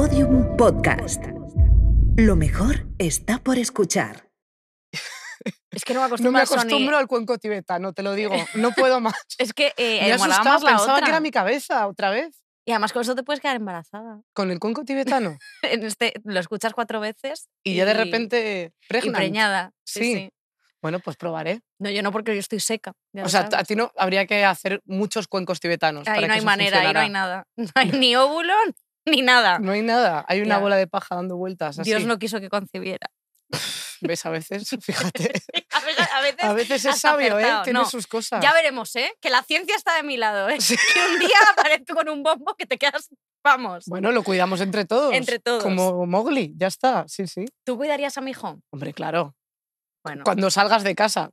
Podium Podcast. Lo mejor está por escuchar. Es que no me acostumbro, al cuenco tibetano, te lo digo. No puedo más. es que eh, me asustaba, pensaba que era mi cabeza otra vez. Y además con eso te puedes quedar embarazada. ¿Con el cuenco tibetano? este, lo escuchas cuatro veces. Y, ya de repente preñada. sí. Bueno, pues probaré. No, yo no, porque yo estoy seca. O sea, a ti no habría que hacer muchos cuencos tibetanos. Ahí no hay manera, ahí no hay nada. No hay ni óvulo ni nada. No hay nada. Hay una bola de paja dando vueltas. Así. Dios no quiso que concibiera. ¿Ves? A veces, fíjate. a, veces, es sabio, ¿eh? Tiene sus cosas. Ya veremos, ¿eh? Que la ciencia está de mi lado, ¿eh? Que un día aparezco con un bombo que te quedas. Vamos. Bueno, lo cuidamos entre todos. Entre todos. Como Mowgli, ya está, sí, sí. ¿Tú cuidarías a mi hijo? Hombre, claro. Bueno. Cuando salgas de casa.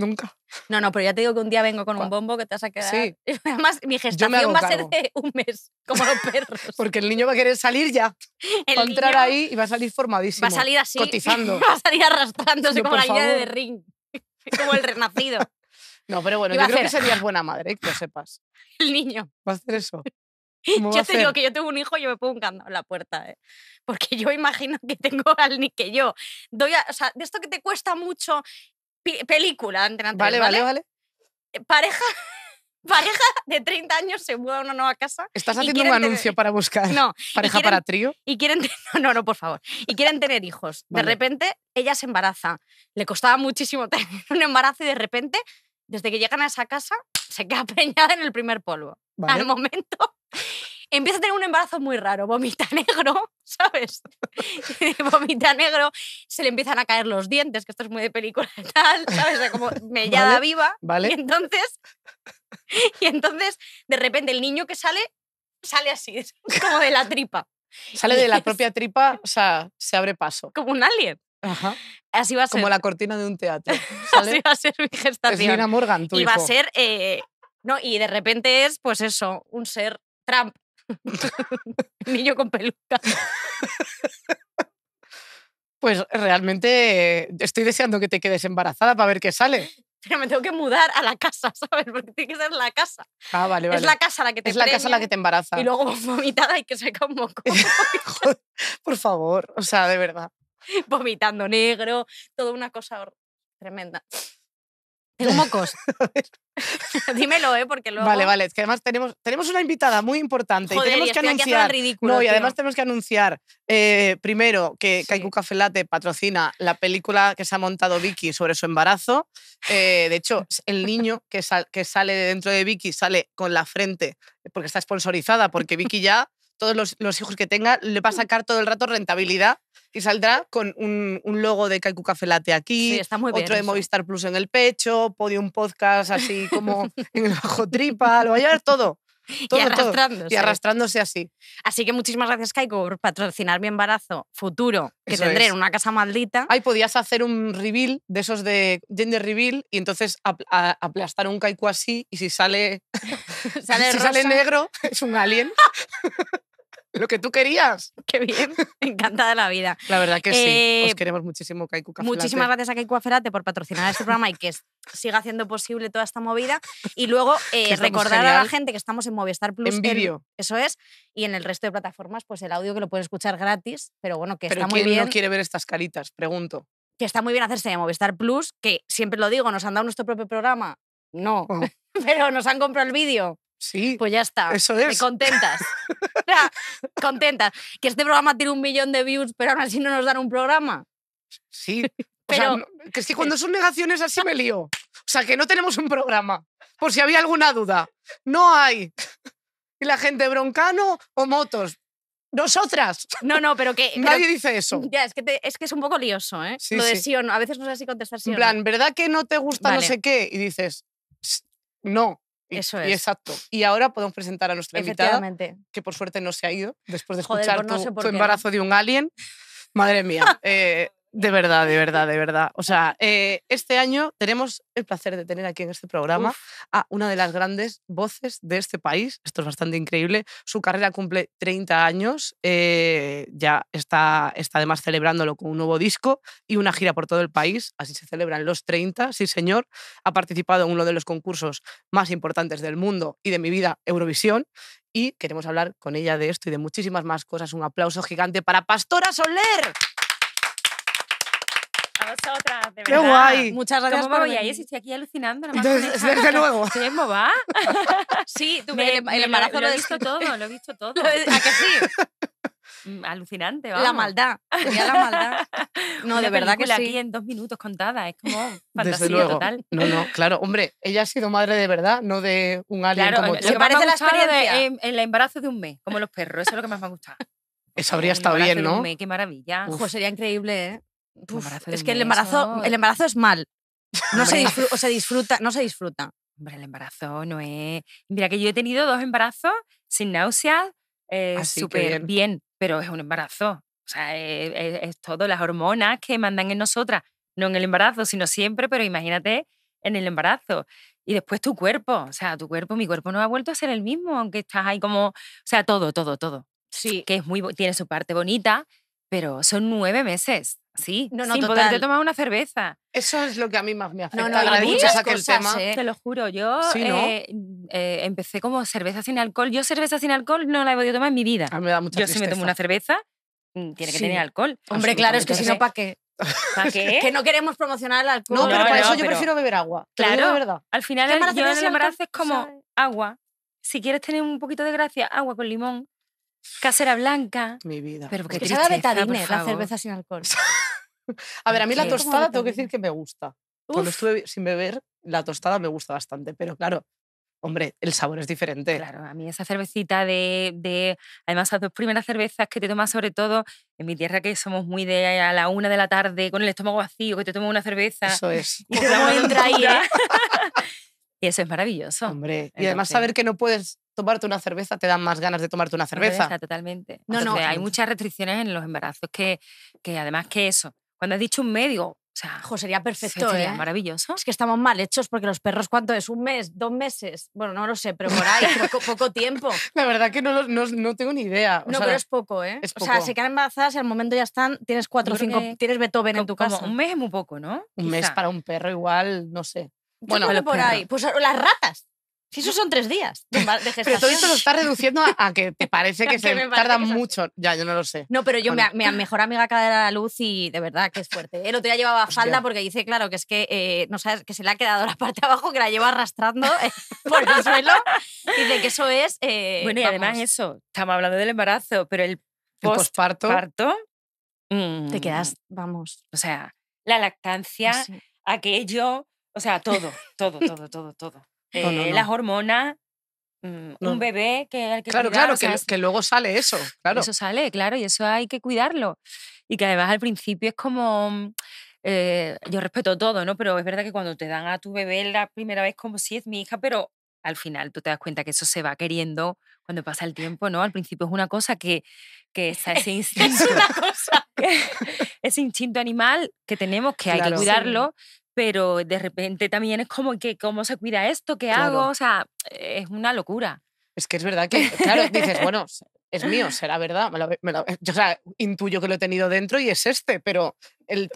Nunca. No, no, pero ya te digo que un día vengo con un bombo que te vas a quedar. Sí. Además, mi gestación va a ser de un mes, como los perros. Porque el niño va a querer salir ya. entrar ahí y va a salir formadísimo. Va a salir así. Cotizando. va a salir arrastrándose con como la idea de Ring. como el renacido. No, pero bueno, yo creo que serías buena madre, que lo sepas. El niño. Va a hacer eso. Yo te digo que yo tengo un hijo y yo me pongo un candado en la puerta, ¿eh? porque yo imagino que tengo al ni que yo doy, o sea, de esto que te cuesta mucho película, Antena vale, vale, vale, eh, Pareja, pareja de 30 años se muda a una nueva casa. ¿Estás haciendo un anuncio para buscar no, pareja para trío? Y quieren no, no, por favor. Y quieren tener hijos. De repente ella se embaraza. Le costaba muchísimo tener un embarazo y de repente, desde que llegan a esa casa, se queda peñada en el primer polvo. Al momento empieza a tener un embarazo muy raro, vomita negro, ¿sabes? vomita negro, se le empiezan a caer los dientes, que esto es muy de película y tal, ¿sabes? como mellada viva. ¿Vale? Y entonces, y entonces, de repente, el niño que sale, sale así, como de la tripa. Sale de la propia tripa, o sea, se abre paso. Como un alien. Ajá. Así va a ser. Como la cortina de un teatro. Así va a ser mi gestación. y va a ser... Eh, no, y de repente es, pues eso, un ser Trump, Niño con peluca. Pues realmente eh, estoy deseando que te quedes embarazada para ver qué sale. Pero me tengo que mudar a la casa, ¿sabes? Porque tiene que ser la casa. Ah, vale, vale. Es la casa la que te Es la casa la que te embaraza. Y luego vomitada y que se un moco. por favor, o sea, de verdad. Vomitando negro, toda una cosa tremenda. Tengo Dímelo, ¿eh? Porque luego... Vale, vale. Es que además tenemos, tenemos una invitada muy importante. y tenemos que anunciar. no, y además tenemos que anunciar, eh, primero, que Kaiku Café patrocina la película que se ha montado Vicky sobre su embarazo. Eh, de hecho, el niño que, que sale de dentro de Vicky sale con la frente, porque está sponsorizada, porque Vicky ya todos los, hijos que tenga, le va a mm. sacar todo el rato rentabilidad y saldrá con un, logo de Kaiku Café Latte aquí, otro de Movistar Plus en el pecho, un Podcast así como en el bajo tripa, lo va a llevar todo. y, arrastrándose. y arrastrándose. así. Así que muchísimas gracias, Kaiko, por patrocinar mi embarazo futuro, que tendré en una casa maldita. Ay, podías hacer un reveal de esos de gender reveal y entonces aplastar un Kaiku así y si sale, sale negro, es un alien lo que tú querías. Qué bien, encantada la vida. La verdad que sí, os eh, queremos muchísimo, Kaiku Cafelate. Muchísimas gracias a Kaiku Aferate por patrocinar este programa y que siga haciendo posible toda esta movida. Y luego eh, recordar a la gente que estamos en Movistar Plus. En vídeo. Eso es. Y en el resto de plataformas, pues el audio que lo puedes escuchar gratis, pero bueno, que está muy bien. ¿Quién no quiere ver estas caritas? Pregunto. Que está muy bien hacerse de Movistar Plus, que siempre lo digo, nos han dado nuestro propio programa. No, oh. pero nos han comprado el vídeo. Sí. Pues ya está. Eso es. contentas. contentas. Que este programa tiene un millón de views, pero aún así no nos dan un programa. Sí. O sea, que si eh cuando son negaciones así me lío. O sea, que no tenemos un programa. Por si había alguna duda. No hay. Y la gente broncano o motos. Nosotras. No, no, pero que. Nadie dice eso. Ya, es que, es que es un poco lioso, ¿eh? Lo A veces no sé si contestar sí En plan, ¿verdad que no te gusta no sé qué? Y dices, no. Y exacto. Y ahora podemos presentar a nuestra invitada, que por suerte no se ha ido después de pues escuchar tu, embarazo de un alien. Madre mía. Eh, de verdad, de verdad, de verdad. O sea, eh, este año tenemos el placer de tener aquí en este programa a una de las grandes voces de este país. Esto es bastante increíble. Su carrera cumple 30 años. Eh, ya está, está además celebrándolo con un nuevo disco y una gira por todo el país. Así se celebran los 30, sí señor. Ha participado en uno de los concursos más importantes del mundo y de mi vida, Eurovisión y queremos hablar con ella de esto y de muchísimas más cosas. Un aplauso gigante para Pastora Soler. ¡Qué guay! Muchas gracias ¿Cómo por hoy voy estoy aquí alucinando. Entonces, ¿desde de nuevo. Sí, ¿Cómo va? Sí, tú, me, el, el embarazo lo, he visto todo, lo he visto todo. ¿A que sí? Mm, alucinante, vamos. La maldad, sería la maldad. No, de verdad que sí. aquí en dos minutos contada, es como fantasía Desde luego. No, no, claro, hombre, ella ha sido madre de verdad, no de un alien como tú. parece la experiencia. De, en, el embarazo de un mes, como los perros, eso es lo que más me ha gustado. Eso habría estado bien, ¿no? Qué maravilla. Ojo, sería increíble, ¿eh? es que el embarazo, el embarazo es mal. No se, disfruta, o se disfruta, no se disfruta. Hombre, el embarazo no es. Mira, que yo he tenido dos embarazos sin náuseas, eh, ah, súper bien. pero es un embarazo. O sea, es, todo, las hormonas que mandan en nosotras, no en el embarazo, sino siempre, pero imagínate en el embarazo. Y después tu cuerpo, o sea, tu cuerpo, mi cuerpo no ha vuelto a ser el mismo, aunque estás ahí como, o sea, todo, todo, todo. Sí. Que es muy, tiene su parte bonita, pero son nueve meses Sí, no, no, sin total. poderte tomar una cerveza. Eso es lo que a mí más me afecta. No, no, muchas ¿eh? Te lo juro, yo eh, mm, eh, empecé como cerveza sin alcohol. Yo cerveza sin alcohol no la he podido tomar en mi vida. A mí me da mucha yo si me tomo una cerveza, mm, tiene que tener alcohol. Hombre, claro, es que si no, ¿para qué? ¿Para qué? que no queremos promocionar el alcohol. No, pero para eso yo prefiero beber agua. Claro, de verdad. al final el, yo en el embarazo es como agua. Si quieres tener un poquito de gracia, agua con limón casera blanca. Mi vida. Pero pues que, sabe a betadine la cerveza sin alcohol. A ver, a mí la tostada tengo que decir que me gusta. Cuando estuve sin beber, la tostada me gusta bastante, pero claro, hombre, el sabor es diferente. Claro, a mí esa cervecita de, además las dos primeras cervezas que te tomas sobre todo en mi tierra que somos muy de a la una de la tarde con el estómago vacío, que te tomas una cerveza. Eso es. Y te entra ahí, ¿eh? Y eso es maravilloso. Hombre, y además saber que no puedes tomarte una cerveza te dan más ganas de tomarte una cerveza. totalmente. No, no. Hay muchas restricciones en los embarazos que, que además que eso, cuando has dicho un medio, o sea, sería perfecto, sería ¿eh? maravilloso. Es que estamos mal hechos porque los perros, ¿cuánto es? ¿Un mes? ¿Dos meses? Bueno, no lo sé, pero por ahí, poco, tiempo. La verdad que no, no, tengo ni idea. no, pero es poco, ¿eh? O sea, se quedan embarazadas y al momento ya están, tienes cuatro o cinco, tienes Beethoven en tu casa. Un mes es muy poco, ¿no? Un mes para un perro igual, no sé. Bueno, por ahí. Pues las ratas. Si eso son tres días de, Pero todo esto lo está reduciendo a, que te parece que, se tarda mucho. Ya, yo no lo sé. No, pero yo, me mi, mejor amiga acaba de la luz y de verdad que es fuerte. El otro día llevaba falda porque dice, claro, que es que eh, no sabes que se le ha quedado la parte de abajo que la lleva arrastrando por el suelo. Dice que eso es. Eh, bueno, y además, eso, estamos hablando del embarazo, pero el postparto. Te mm, quedas, vamos. O sea, la lactancia, aquello, o sea, todo, todo, todo, todo, todo. Eh, las hormonas, mm, un bebé que Claro, claro, que, luego sale eso, claro. Eso sale, claro, y eso hay que cuidarlo. Y que además al principio es como... Mm, eh, yo respeto todo, ¿no? Pero es verdad que cuando te dan a tu bebé la primera vez como si es mi hija, pero al final tú te das cuenta que eso se va queriendo cuando pasa el tiempo, ¿no? Al principio es una cosa que, está ese instinto. es instinto animal que tenemos, que hay que cuidarlo, pero de repente también es como que, ¿cómo se cuida esto? ¿Qué hago? O sea, es una locura. Es que es verdad que, claro, dices, bueno, es mío, será verdad. yo, o sea, intuyo que lo he tenido dentro y es este, pero el,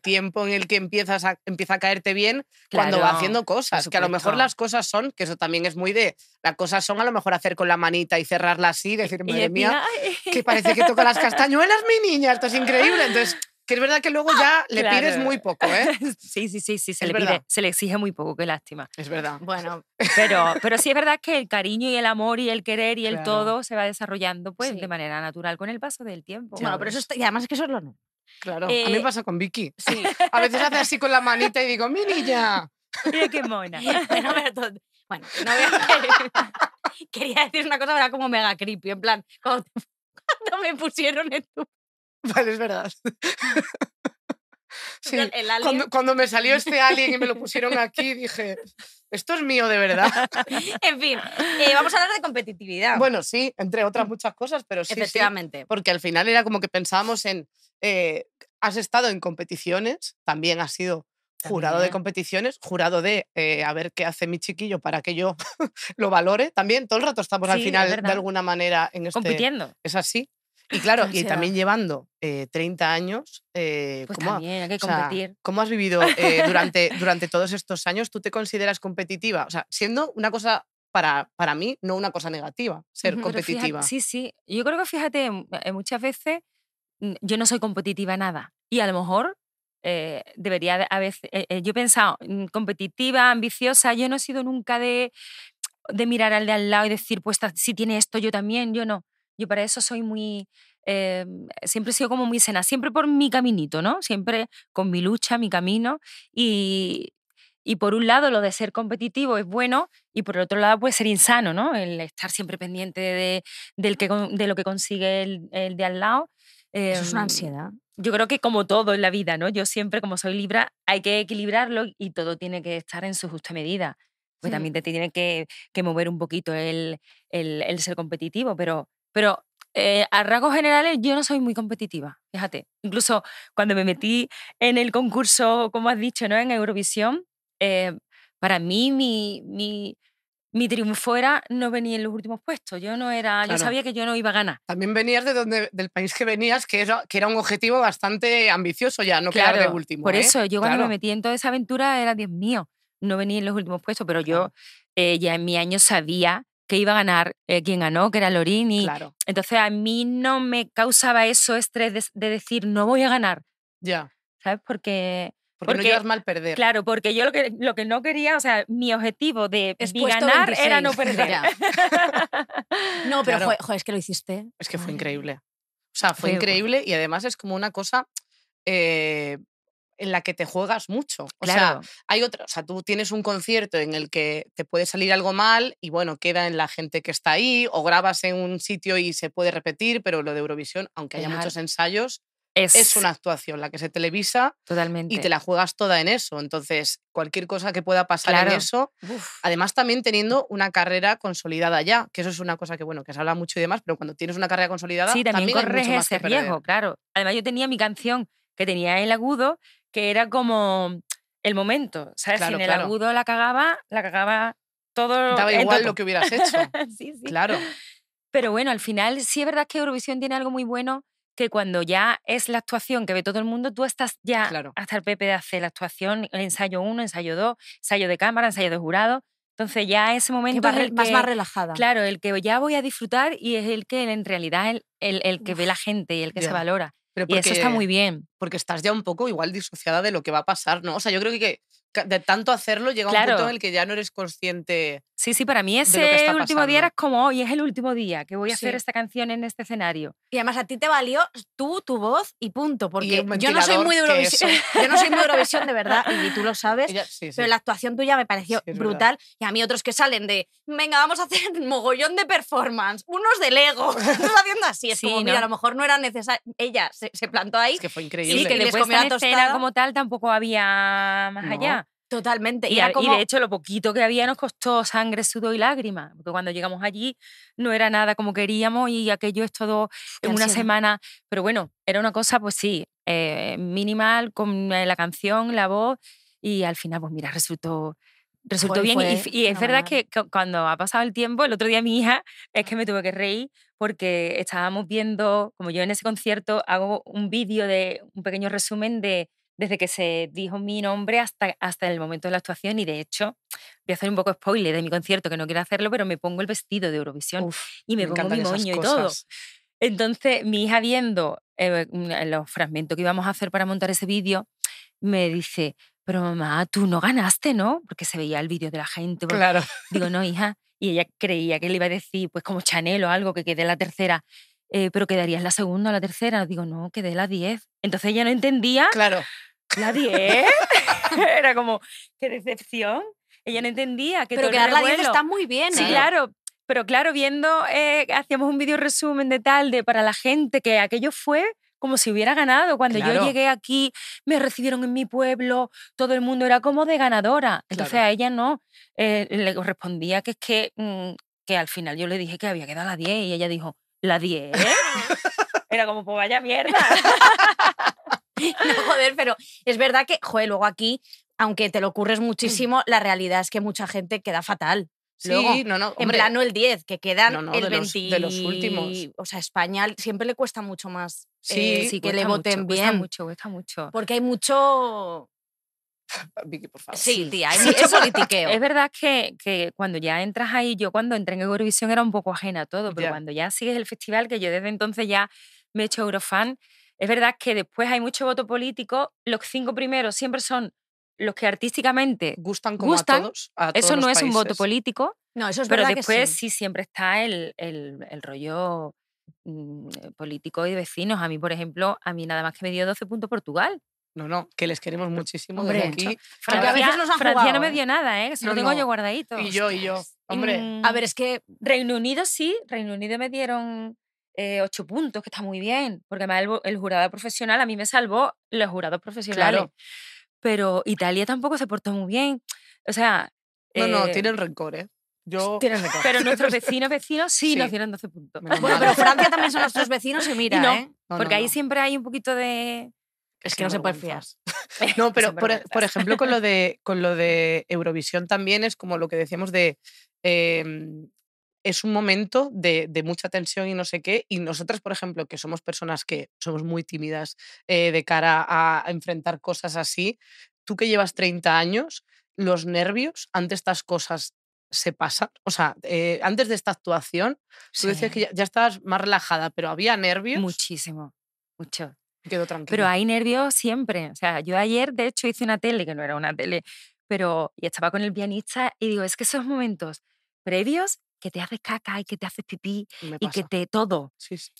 tiempo en el que empiezas a, empieza a caerte bien cuando va haciendo cosas, que a lo mejor las cosas son, que eso también es muy de, las cosas son a lo mejor hacer con la manita y cerrarla así, decir, madre mía, que parece que toca las castañuelas, mi niña, esto es increíble. Entonces, que es verdad que luego ¡Ah! ya le pides muy poco, ¿eh? Sí, sí, sí, sí, se le pide, se le exige muy poco, qué lástima. Es verdad. Bueno, pero, pero sí es verdad que el cariño y el amor y el querer y el todo se va desarrollando pues de manera natural con el paso del tiempo. Bueno, pero eso y además es que eso es lo nuevo. Claro, a mí eh, pasa con Vicky. Sí. A veces hace así con la manita y digo, ¡mi niña! qué mona. bueno, no Quería decir una cosa, ¿verdad? Como mega creepy, en plan, cuando, me pusieron en tu Vale, es verdad. Cuando, me salió este alien y me lo pusieron aquí, dije, esto es mío de verdad. en fin, eh, vamos a hablar de competitividad. Bueno, sí, entre otras mm. muchas cosas, pero sí. Efectivamente. porque al final era como que pensábamos en, eh, has estado en competiciones, también has sido jurado de competiciones, jurado de eh, a ver qué hace mi chiquillo para que yo lo valore. También todo el rato estamos al final de alguna manera en este... Compitiendo. Es así. Y claro, y también llevando 30 eh, años, eh, pues ¿cómo, también, hay que competir. ¿cómo has vivido eh, durante, durante todos estos años? ¿Tú te consideras competitiva? O sea, siendo una cosa para, para mí, no una cosa negativa, ser competitiva. sí, sí. Yo creo que fíjate, em, muchas veces mm, yo no soy competitiva nada. Y a lo mejor debería a veces, yo he pensado, mm, competitiva, ambiciosa, yo no he sido nunca de, de mirar al de al lado y decir, pues si tiene esto, yo también, yo no. Yo para eso soy muy... Eh, siempre he sido como muy cena, siempre por mi caminito, ¿no? Siempre con mi lucha, mi camino. Y, y por un lado, lo de ser competitivo es bueno y por el otro lado puede ser insano, ¿no? El estar siempre pendiente de, del que, de lo que consigue el, de al lado. es una em, ansiedad. Yo creo que como todo en la vida, ¿no? Yo siempre, como soy Libra, hay que equilibrarlo y todo tiene que estar en su justa medida. Pues también te tiene que, mover un poquito el, el ser competitivo, pero pero eh, a rasgos generales yo no soy muy competitiva, fíjate. Incluso cuando me metí en el concurso, como has dicho, ¿no? en Eurovisión, eh, para mí mi, mi, triunfo era no venir en los últimos puestos. Yo no era, yo sabía que yo no iba a ganar. También venías de donde, del país que venías, que era, que era un objetivo bastante ambicioso ya, no claro, quedar de último. Por ¿eh? eso, yo cuando me metí en toda esa aventura era, Dios mío, no venía en los últimos puestos, pero yo ya en mi año sabía que iba a ganar eh, quien ganó, que era Lorini. Claro. Entonces a mí no me causaba eso estrés de, decir, no voy a ganar. Ya. ¿Sabes? Porque... Porque, no llevas mal perder. Claro, porque yo lo que, no quería, o sea, mi objetivo de ganar era no perder. no, pero joder, es que lo hiciste. Es que fue increíble. O sea, fue increíble y además es como una cosa eh, en la que te juegas mucho. O sea, hay otra, o sea, tú tienes un concierto en el que te puede salir algo mal y bueno, queda en la gente que está ahí o grabas en un sitio y se puede repetir, pero lo de Eurovisión, aunque haya muchos ensayos, es, una actuación la que se televisa y te la juegas toda en eso. Entonces, cualquier cosa que pueda pasar en eso, además también teniendo una carrera consolidada ya, que eso es una cosa que, bueno, que se habla mucho y demás, pero cuando tienes una carrera consolidada, también, también corres ese riesgo, claro. Además, yo tenía mi canción que tenía el agudo, que era como el momento, ¿sabes? si en el agudo la cagaba, la cagaba todo. Daba igual lo que hubieras hecho. sí, sí. Claro. Pero bueno, al final sí es verdad que Eurovisión tiene algo muy bueno que cuando ya es la actuación que ve todo el mundo, tú estás ya hasta el de hacer la actuación, el ensayo 1, ensayo 2, ensayo de cámara, ensayo de jurado. Entonces ya ese momento... Más, más, más relajada. Claro, el que ya voy a disfrutar y es el que en realidad el, el, que ve la gente y el que se valora. Pero Y eso está muy bien. Porque estás ya un poco igual disociada de lo que va a pasar, ¿no? O sea, yo creo que de tanto hacerlo llega un punto en el que ya no eres consciente Sí, sí, para mí ese último día era como hoy, es el último día que voy a hacer esta canción en este escenario. Y además a ti te valió tú, tu voz y punto, porque yo no soy muy de Eurovisión, yo no soy muy de Eurovisión de verdad y tú lo sabes, pero la actuación tuya me pareció brutal y a mí otros que salen de, venga, vamos a hacer mogollón de performance, unos de Lego, haciendo así, es como, mira, a lo mejor no era necesario, ella se, plantó ahí. Es que fue increíble. Sí, que después de la escena como tal tampoco había más allá. Totalmente. Y, de hecho, lo poquito que había nos costó sangre, sudor y lágrimas. Porque cuando llegamos allí no era nada como queríamos y aquello es todo en una semana. Pero bueno, era una cosa, pues sí, eh, minimal con eh, la canción, la voz. Y al final, pues mira, resultó. Resultó bien y, es verdad que, que cuando ha pasado el tiempo, el otro día mi hija es que ah. me tuve que reír porque estábamos viendo, como yo en ese concierto hago un vídeo de un pequeño resumen de desde que se dijo mi nombre hasta, hasta el momento de la actuación y de hecho voy a hacer un poco spoiler de mi concierto, que no quiero hacerlo, pero me pongo el vestido de Eurovisión y me, pongo mi moño y todo. Entonces mi hija viendo eh, eh, los fragmentos que íbamos a hacer para montar ese vídeo, me dice, pero mamá, tú no ganaste, ¿no? Porque se veía el vídeo de la gente. Claro. Digo, no, hija. Y ella creía que le iba a decir, pues como Chanel o algo, que quedé la tercera. Eh, pero quedarías la segunda o la tercera. Digo, no, quedé la diez. Entonces ella no entendía. Claro la 10 Era como, qué decepción. Ella no entendía que Pero quedar la 10 está muy bien, Sí, ¿eh? claro. Pero claro, viendo, eh, hacíamos un video resumen de tal, de para la gente, que aquello fue como si hubiera ganado. Cuando yo llegué aquí, me recibieron en mi pueblo, todo el mundo era como de ganadora. Entonces a ella no. Eh, le correspondía que es que, mm, que al final yo le dije que había quedado la 10 y ella dijo, ¿la 10? era como, pues vaya mierda. no, joder, pero es verdad que, joder, luego aquí, aunque te lo ocurres mm. muchísimo, la realidad es que mucha gente queda fatal. Sí, no, no. en plano el 10, que quedan el 20. Los, de los últimos. O sea, España siempre le cuesta mucho más eh, sí, sí que le voten bien. Cuesta mucho, cuesta mucho. Porque hay mucho. Vicky, por favor. Sí, tía, hay mucho politiqueo. Es verdad que, que, cuando ya entras ahí, yo cuando entré en Eurovisión era un poco ajena a todo, pero cuando ya sigues el festival, que yo desde entonces ya me he hecho Eurofan, es verdad que después hay mucho voto político, los cinco primeros siempre son los que artísticamente gustan como a todos. eso no es un voto político. No, eso es Pero verdad después que sí. sí. siempre está el, rollo mm, eh, político y vecinos. A mí, por ejemplo, a mí nada más que me dio 12 puntos Portugal. No, no, que les queremos muchísimo desde aquí. Francia, no me ¿eh? dio nada, ¿eh? Se lo tengo yo guardadito. Y yo, y yo. Hombre. Mm. a ver, es que Reino Unido sí, Reino Unido me dieron eh, ocho puntos, que está muy bien, porque además el, jurado profesional a mí me salvó los jurados profesionales. Pero Italia tampoco se portó muy bien. O sea... No, eh, no, tienen eh Yo... Tienen Pero nuestros vecinos, vecinos, sí, nos dieron 12 puntos. Bueno, pero Francia también son nuestros vecinos y mira, ¿eh? porque ahí siempre hay un poquito de... Es que no se puede fiar. no, pero por, por, ejemplo, con lo, de, con lo de Eurovisión también es como lo que decíamos de em, es un momento de, de, mucha tensión y no sé qué. Y nosotras, por ejemplo, que somos personas que somos muy tímidas eh, de cara a, enfrentar cosas así, tú que llevas 30 años, los nervios ante estas cosas se pasan. O sea, eh, antes de esta actuación, tú decías que ya, estabas más relajada, pero había nervios. Muchísimo, mucho. Quedó tranquila. Pero hay nervios siempre. O sea, yo ayer, de hecho, hice una tele, que no era una tele, pero y estaba con el pianista y digo, es que esos momentos previos que te haces caca y que te haces pipí y que te todo.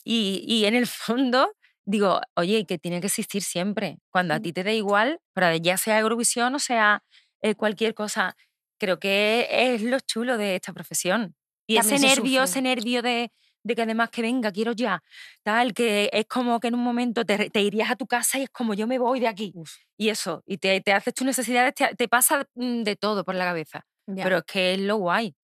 Y, y, en el fondo digo, oye, que tiene que existir siempre. Cuando a ti te da igual, pero ya sea Eurovisión o sea eh, cualquier cosa, creo que es lo chulo de esta profesión. Y ese nervio, ese nervio de, de que además que venga, quiero ya, tal, que es como que en un momento te, te irías a tu casa y es como yo me voy de aquí. Y eso, y te, te haces tus necesidades, te, pasa mm, de todo por la cabeza. Pero es que es lo guay.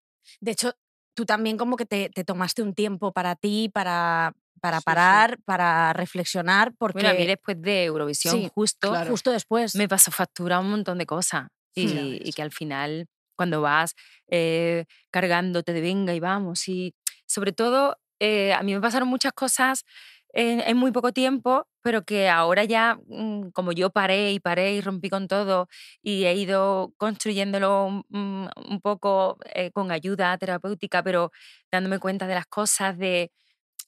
De hecho, tú también como que te, tomaste un tiempo para ti, para, para parar, para reflexionar, porque... a mí después de Eurovisión, justo, justo después. Me pasó factura un montón de cosas y, que al final, cuando vas eh, cargándote de venga y vamos, y sobre todo, eh, a mí me pasaron muchas cosas en, muy poco tiempo, pero que ahora ya, mm, como yo paré y paré y rompí con todo y he ido construyéndolo un, mm, poco eh, con ayuda terapéutica, pero dándome cuenta de las cosas, de,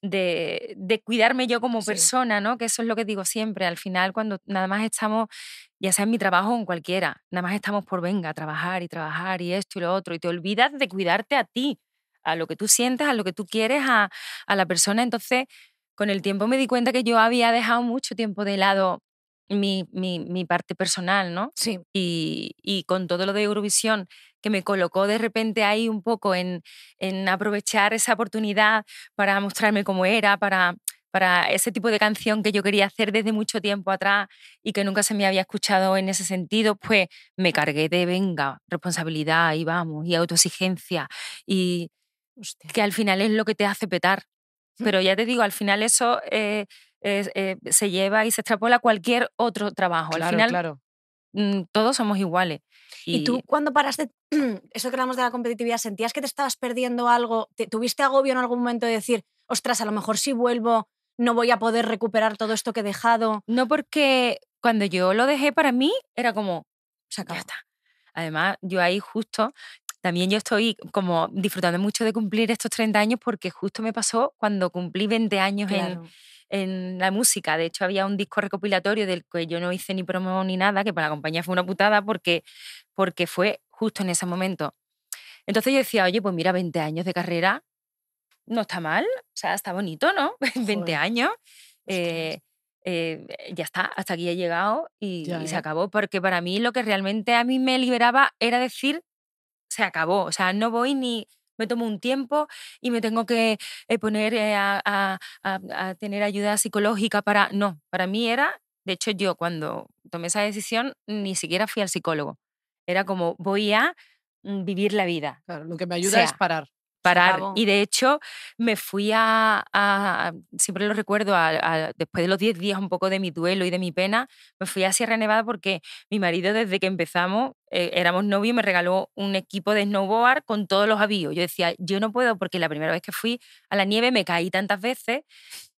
de, cuidarme yo como persona, ¿no? Que eso es lo que digo siempre. Al final, cuando nada más estamos, ya sea en mi trabajo o en cualquiera, nada más estamos por venga, trabajar y trabajar y esto y lo otro, y te olvidas de cuidarte a ti, a lo que tú sientes, a lo que tú quieres, a, a la persona. Entonces, con el tiempo me di cuenta que yo había dejado mucho tiempo de lado mi, mi, parte personal, ¿no? Sí. Y, con todo lo de Eurovisión, que me colocó de repente ahí un poco en, aprovechar esa oportunidad para mostrarme cómo era, para, para ese tipo de canción que yo quería hacer desde mucho tiempo atrás y que nunca se me había escuchado en ese sentido, pues me cargué de venga, responsabilidad y vamos, y autoexigencia. Y que al final es lo que te hace petar. Pero ya te digo, al final eso eh, eh, se lleva y se extrapola a cualquier otro trabajo. al final, mm, todos somos iguales. Y... tú cuando paraste, eso que hablamos de la competitividad, sentías que te estabas perdiendo algo? ¿Tuviste agobio en algún momento de decir, ostras, a lo mejor si vuelvo no voy a poder recuperar todo esto que he dejado? No, porque cuando yo lo dejé para mí era como, Ya está. Además, yo ahí justo también yo estoy como disfrutando mucho de cumplir estos 30 años porque justo me pasó cuando cumplí 20 años en, la música. De hecho, había un disco recopilatorio del que yo no hice ni promo ni nada, que para la compañía fue una putada porque, porque fue justo en ese momento. Entonces yo decía, oye, pues mira, 20 años de carrera, no está mal, o sea, está bonito, ¿no? 20 años. Eh, eh, ya está, hasta aquí he llegado y, se ¿eh? acabó, porque para mí lo que realmente a mí me liberaba era decir, se acabó. O sea, no voy ni me tomo un tiempo y me tengo que eh, poner eh, a, tener ayuda psicológica para... No, para mí era, de hecho yo cuando tomé esa decisión ni siquiera fui al psicólogo. Era como voy a mm, vivir la vida. lo que me ayuda es parar. Y de hecho me fui a, siempre lo recuerdo, después de los 10 días un poco de mi duelo y de mi pena, me fui a Sierra Nevada porque mi marido desde que empezamos, eh, éramos novios, me regaló un equipo de snowboard con todos los avíos. Yo decía, yo no puedo porque la primera vez que fui a la nieve me caí tantas veces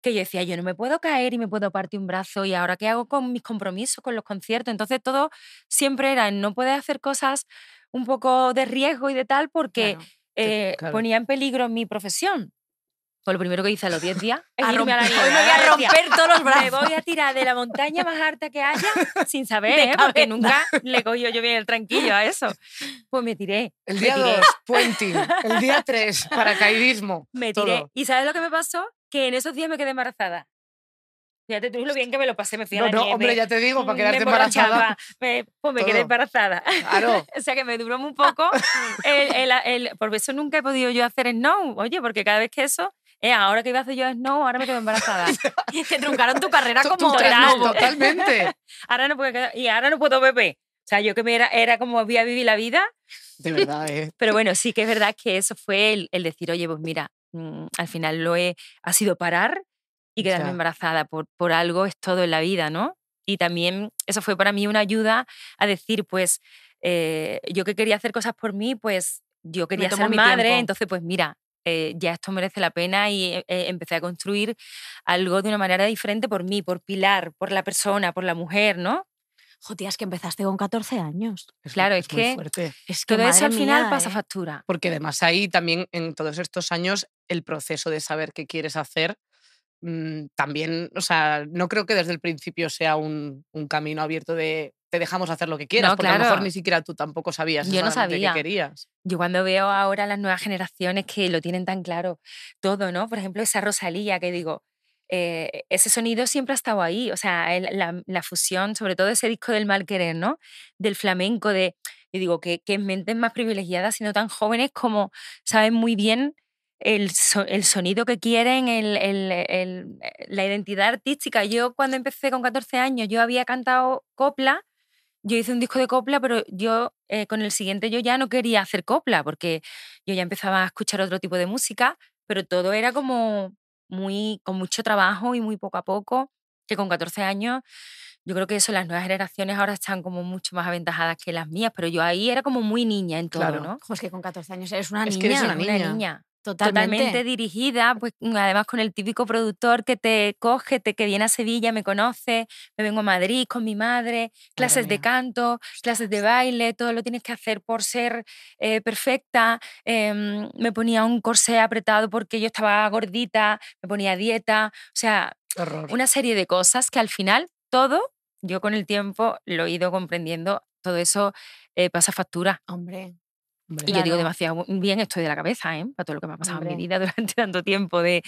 que yo decía, yo no me puedo caer y me puedo partir un brazo y ahora qué hago con mis compromisos, con los conciertos. Entonces todo siempre era, no puedes hacer cosas un poco de riesgo y de tal porque eh, ponía en peligro mi profesión. Pues lo primero que hice a los 10 días es Me voy a romper todos los brazos. Me voy a tirar de la montaña más alta que haya sin saber, ¿eh? porque nunca le cogió yo bien el tranquillo a eso. Pues me tiré. El día 2, puenting. El día 3, paracaidismo. Me tiré. ¿Y sabes lo que me pasó? Que en esos días me quedé embarazada te tú lo bien que me lo pasé, me fui a la No, hombre, ya te digo, para quedarte embarazada. Me, pues me quedé embarazada. Claro. o sea que me duró muy poco. por eso nunca he podido yo hacer snow, oye, porque cada vez que eso, eh, ahora que iba a hacer yo snow, ahora me quedo embarazada. y te truncaron tu carrera como grado. totalmente. ahora no puedo, y ahora no puedo beber. O sea, yo que era, era como había vivido la vida. De verdad, ¿eh? Pero bueno, sí que es verdad que eso fue el decir, oye, pues mira, mm, al final lo he, ha sido parar, y quedarme embarazada por, por algo es todo en la vida, ¿no? Y también eso fue para mí una ayuda a decir, pues, eh, yo que quería hacer cosas por mí, pues yo quería ser madre, entonces, pues mira, eh, ya esto merece la pena y eh, empecé a construir algo de una manera diferente por mí, por Pilar, por la persona, por la mujer, ¿no? Joder, es que empezaste con 14 años. claro, es, que, es que todo eso al final pasa factura. Porque además ahí también en todos estos años el proceso de saber qué quieres hacer Mm, también, o sea, no creo que desde el principio sea un, camino abierto de te dejamos hacer lo que quieras, porque a lo mejor ni siquiera tú tampoco sabías Yo no sabía. querías. Yo cuando veo ahora las nuevas generaciones que lo tienen tan claro todo, ¿no? Por ejemplo, esa Rosalía que digo, eh, ese sonido siempre ha estado ahí, o sea, la, fusión, sobre todo ese disco del mal querer, ¿no? Del flamenco, de, y digo, que, que mentes más privilegiadas, sino tan jóvenes como saben muy bien el, sonido que quieren, eh, la identidad artística. Yo cuando empecé con 14 años, yo había cantado copla, yo hice un disco de copla, pero yo eh, con el siguiente yo ya no quería hacer copla, porque yo ya empezaba a escuchar otro tipo de música, pero todo era como muy, con mucho trabajo y muy poco a poco, que con 14 años yo creo que eso, las nuevas generaciones ahora están como mucho más aventajadas que las mías, pero yo ahí era como muy niña en todo, ¿no? que con 14 años eres una es Que eres una, niña. Totalmente. dirigida, pues, mm, además con el típico productor que te coge, te, que viene a Sevilla, me conoce, me vengo a Madrid con mi madre, clases de canto, clases de baile, todo lo tienes que hacer por ser eh, perfecta. Em, me ponía un corsé apretado porque yo estaba gordita, me ponía dieta, o sea, una serie de cosas que al final todo, yo con el tiempo lo he ido comprendiendo, todo eso eh, pasa factura. Hombre, y yo digo demasiado bien, estoy de la cabeza, ¿eh? Para todo lo que me ha pasado en mi vida durante tanto tiempo, de,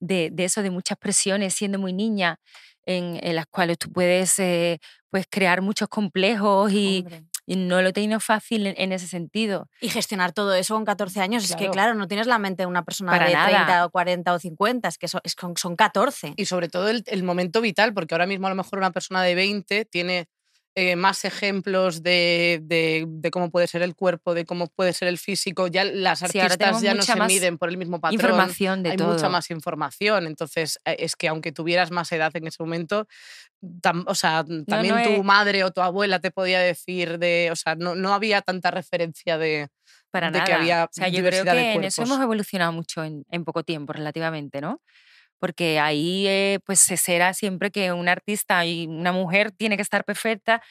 de, de, eso, de muchas presiones siendo muy niña, en, las cuales tú puedes eh, pues crear muchos complejos y, no lo he tenido fácil en, ese sentido. Y gestionar todo eso con 14 años, es que claro, no tienes la mente de una persona de 30 o 40 o 50, es que son, son 14. Y sobre todo el, el, momento vital, porque ahora mismo a lo mejor una persona de 20 tiene eh, más ejemplos de, cómo puede ser el cuerpo, de cómo puede ser el físico. Ya las artistas ya no se miden por el mismo patrón. Información de Hay mucha más información. Entonces, eh, es que aunque tuvieras más edad en ese momento, o sea, mm, también tu madre o tu abuela te podía decir de. O sea, no, había tanta referencia de. Que había o sea, yo creo que en hemos evolucionado mucho en poco tiempo, relativamente, ¿no? porque ahí eh, pues se será siempre que un artista y una mujer tiene que estar perfecta.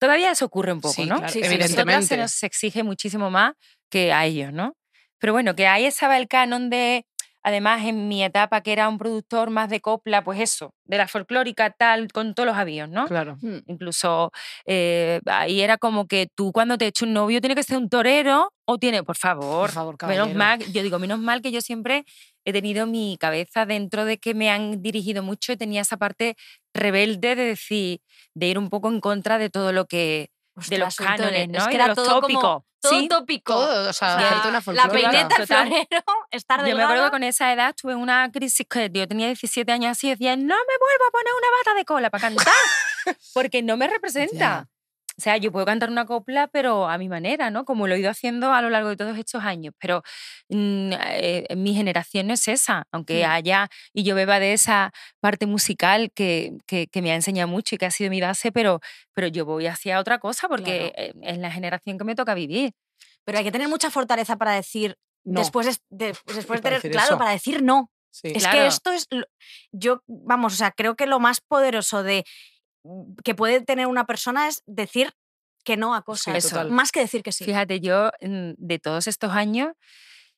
Todavía eso ocurre un poco, ¿no? evidentemente. se nos exige muchísimo más que a ellos, ¿no? Pero bueno, que ahí estaba el canon de Además, en mi etapa, que era un productor más de copla, pues eso, de la folclórica tal, con todos los avíos, ¿no? Claro. Mm. Incluso eh, ahí era como que tú cuando te eches un novio tiene que ser un torero o tiene, por favor, por favor menos mal, yo digo, menos mal que yo siempre he tenido mi cabeza dentro de que me han dirigido mucho y tenía esa parte rebelde de decir, de ir un poco en contra de todo lo que de los cánones, ¿no? Es que era todo Como, todo tópico. o sea, la, la peineta, el florero, estar Yo me acuerdo que con esa edad tuve una crisis que yo tenía 17 años y decía, no me vuelvo a poner una bata de cola para cantar, porque no me representa. O sea, yo puedo cantar una copla, pero a mi manera, ¿no? Como lo he ido haciendo a lo largo de todos estos años. Pero mm, eh, mi generación no es esa, aunque mm. haya y yo beba de esa parte musical que, que, me ha enseñado mucho y que ha sido mi base, pero, pero yo voy hacia otra cosa porque en eh, es la generación que me toca vivir. Pero hay que tener mucha fortaleza para decir, no. después, de, pues después de claro, para decir no. Es que esto es, yo, vamos, o sea, creo que lo más poderoso de Mm, que puede tener una persona es decir que no a cosas, más que decir que sí. Fíjate, yo mm, de todos estos años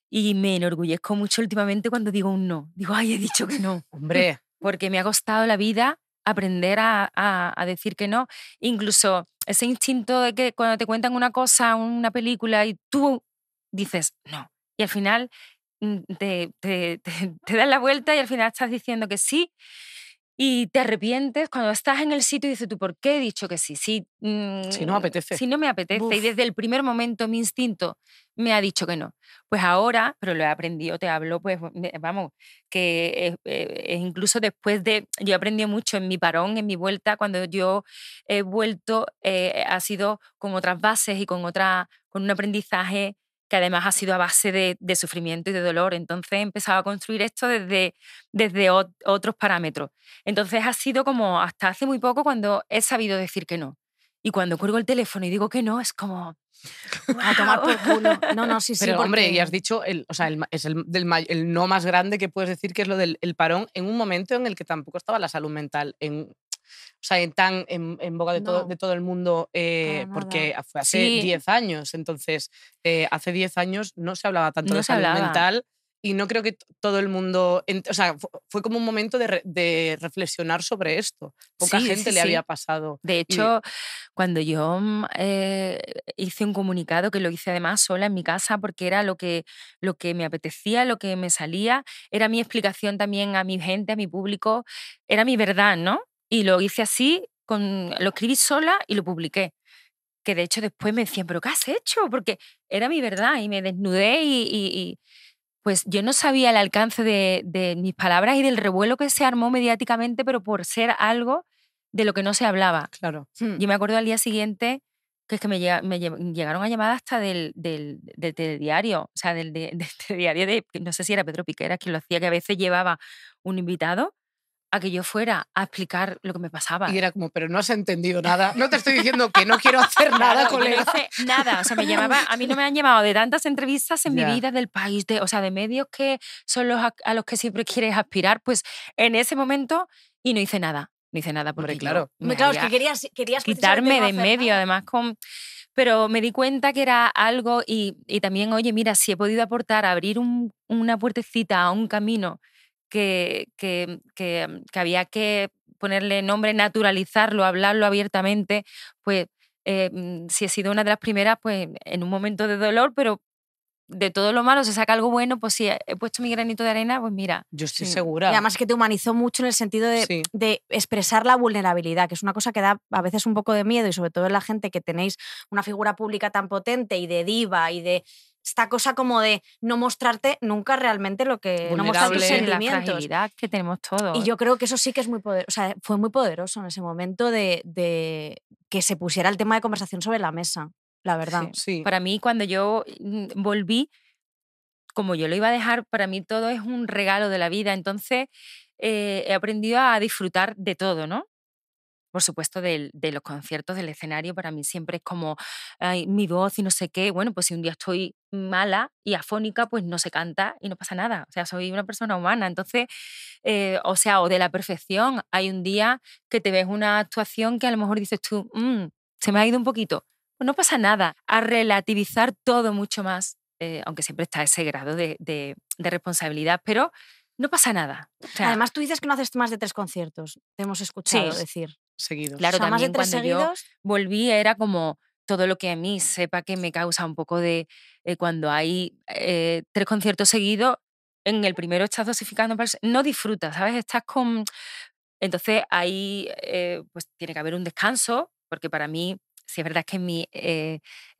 y me enorgullezco mucho últimamente cuando digo un no. Digo, ay, he dicho que no. Hombre. Porque me ha costado la vida aprender a, decir que no. Incluso ese instinto de que cuando te cuentan una cosa, una película, y tú dices no. Y al final mm, te, te das la vuelta y al final estás diciendo que sí y te arrepientes cuando estás en el sitio y dices tú, ¿por qué he dicho que sí? Si, si no mm, apetece. Si no me apetece. Y desde el primer momento mi instinto me ha dicho que no. Pues ahora, pero lo he aprendido, te hablo, pues vamos, que eh, incluso después de, yo he aprendido mucho en mi parón, en mi vuelta, cuando yo he vuelto, eh, ha sido con otras bases y con, otra, con un aprendizaje que además ha sido a base de, sufrimiento y de dolor. Entonces he empezado a construir esto desde, desde otros parámetros. Entonces ha sido como hasta hace muy poco cuando he sabido decir que no. Y cuando cuelgo el teléfono y digo que no, es como, a tomar por culo. No, no, sí, sí. Pero, hombre, y has dicho, el, o sea, es el, del, el no más grande que puedes decir que es lo del el parón en un momento en el que tampoco estaba la salud mental en o sea, tan en, en boca de, todo, el mundo, eh, porque fue hace 10 años. Entonces, eh, hace 10 años no se hablaba tanto de salud mental y no creo que todo el mundo, o sea, fue como un momento de, reflexionar sobre esto. Poca gente le había pasado. De hecho, cuando yo mm, eh, hice un comunicado, que lo hice además sola en mi casa, porque era lo que, lo que me apetecía, lo que me salía, era mi explicación también a mi gente, a mi público, era mi verdad, ¿no? Y lo hice así, con, lo escribí sola y lo publiqué. Que de hecho después me decían, ¿pero qué has hecho? Porque era mi verdad y me desnudé y, pues yo no sabía el alcance de, de, mis palabras y del revuelo que se armó mediáticamente, pero por ser algo de lo que no se hablaba. Claro. Hmm. Hmm. Yo me acuerdo al día siguiente que es que me, llegaron a llamada hasta del, del, del telediario, o sea, del, del diario de, no sé si era Pedro Piqueras quien lo hacía, que a veces llevaba un invitado a que yo fuera a explicar lo que me pasaba. Y era como, pero no has entendido nada. No te estoy diciendo que no quiero hacer nada, con No hice nada. O sea, me llamaba, a mí no me han llamado de tantas entrevistas en mi vida del país, de, o sea, de medios que son los a, los que siempre quieres aspirar. Pues en ese momento, y no hice nada. No hice nada porque. claro. Me claro, que querías, querías quitarme de en medio, además, con pero me di cuenta que era algo y, y, también, oye, mira, si he podido aportar, abrir un, una puertecita a un camino que, mm, que, había que ponerle nombre, naturalizarlo, hablarlo abiertamente, pues eh, mm, si he sido una de las primeras, pues en un momento de dolor, pero de todo lo malo se saca algo bueno, pues si he puesto mi granito de arena, pues mira. Yo estoy mm, segura. Y además que te humanizó mucho en el sentido de, de, expresar la vulnerabilidad, que es una cosa que da a veces un poco de miedo y sobre todo en la gente que tenéis una figura pública tan potente y de diva y de esta cosa como de no mostrarte nunca realmente lo que no tus sentimientos. La que tenemos todos. Y yo creo que eso sí que es muy poderoso, sea, fue muy poderoso en ese momento de, que se pusiera el tema de conversación sobre la mesa, la verdad. Para mí cuando yo mm, volví, como yo lo iba a dejar, para mí todo es un regalo de la vida, entonces eh, he aprendido a disfrutar de todo, ¿no? por supuesto, de, los conciertos, del escenario, para mí siempre es como mi voz y no sé qué. Bueno, pues si un día estoy mala y afónica, pues no se canta y no pasa nada. O sea, soy una persona humana. Entonces, eh, o sea, o de la perfección, hay un día que te ves una actuación que a lo mejor dices tú, mm, se me ha ido un poquito. Pues no pasa nada. A relativizar todo mucho más, eh, aunque siempre está ese grado de, responsabilidad, pero no pasa nada. Además, tú dices que no haces más de tres conciertos, te hemos escuchado decir seguidos. Claro, también cuando yo volví era como todo lo que a mí sepa que me causa un poco de eh, cuando hay eh, tres conciertos seguidos, en el primero estás dosificando, no disfrutas, ¿sabes? Estás con... Entonces ahí eh, pues tiene que haber un descanso, porque para mí, si es verdad que mi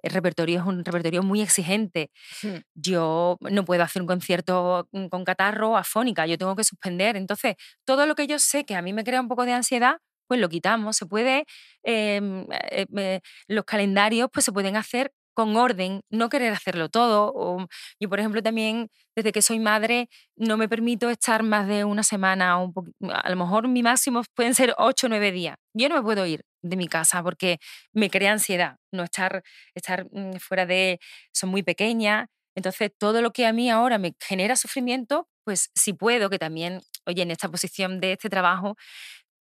repertorio es un repertorio muy exigente, hmm. yo no puedo hacer un concierto con catarro afónica, yo tengo que suspender. Entonces, todo lo que yo sé que a mí me crea un poco de ansiedad, pues lo quitamos. Se puede, em, eh, los calendarios pues se pueden hacer con orden, no querer hacerlo todo. yo, por ejemplo, también desde que soy madre no me permito estar más de una semana, o a lo mejor mi máximo pueden ser ocho o nueve días. Yo no me puedo ir de mi casa porque me crea ansiedad no estar, estar mm, fuera de... Son muy pequeñas, entonces todo lo que a mí ahora me genera sufrimiento, pues si puedo, que también, oye, en esta posición de este trabajo,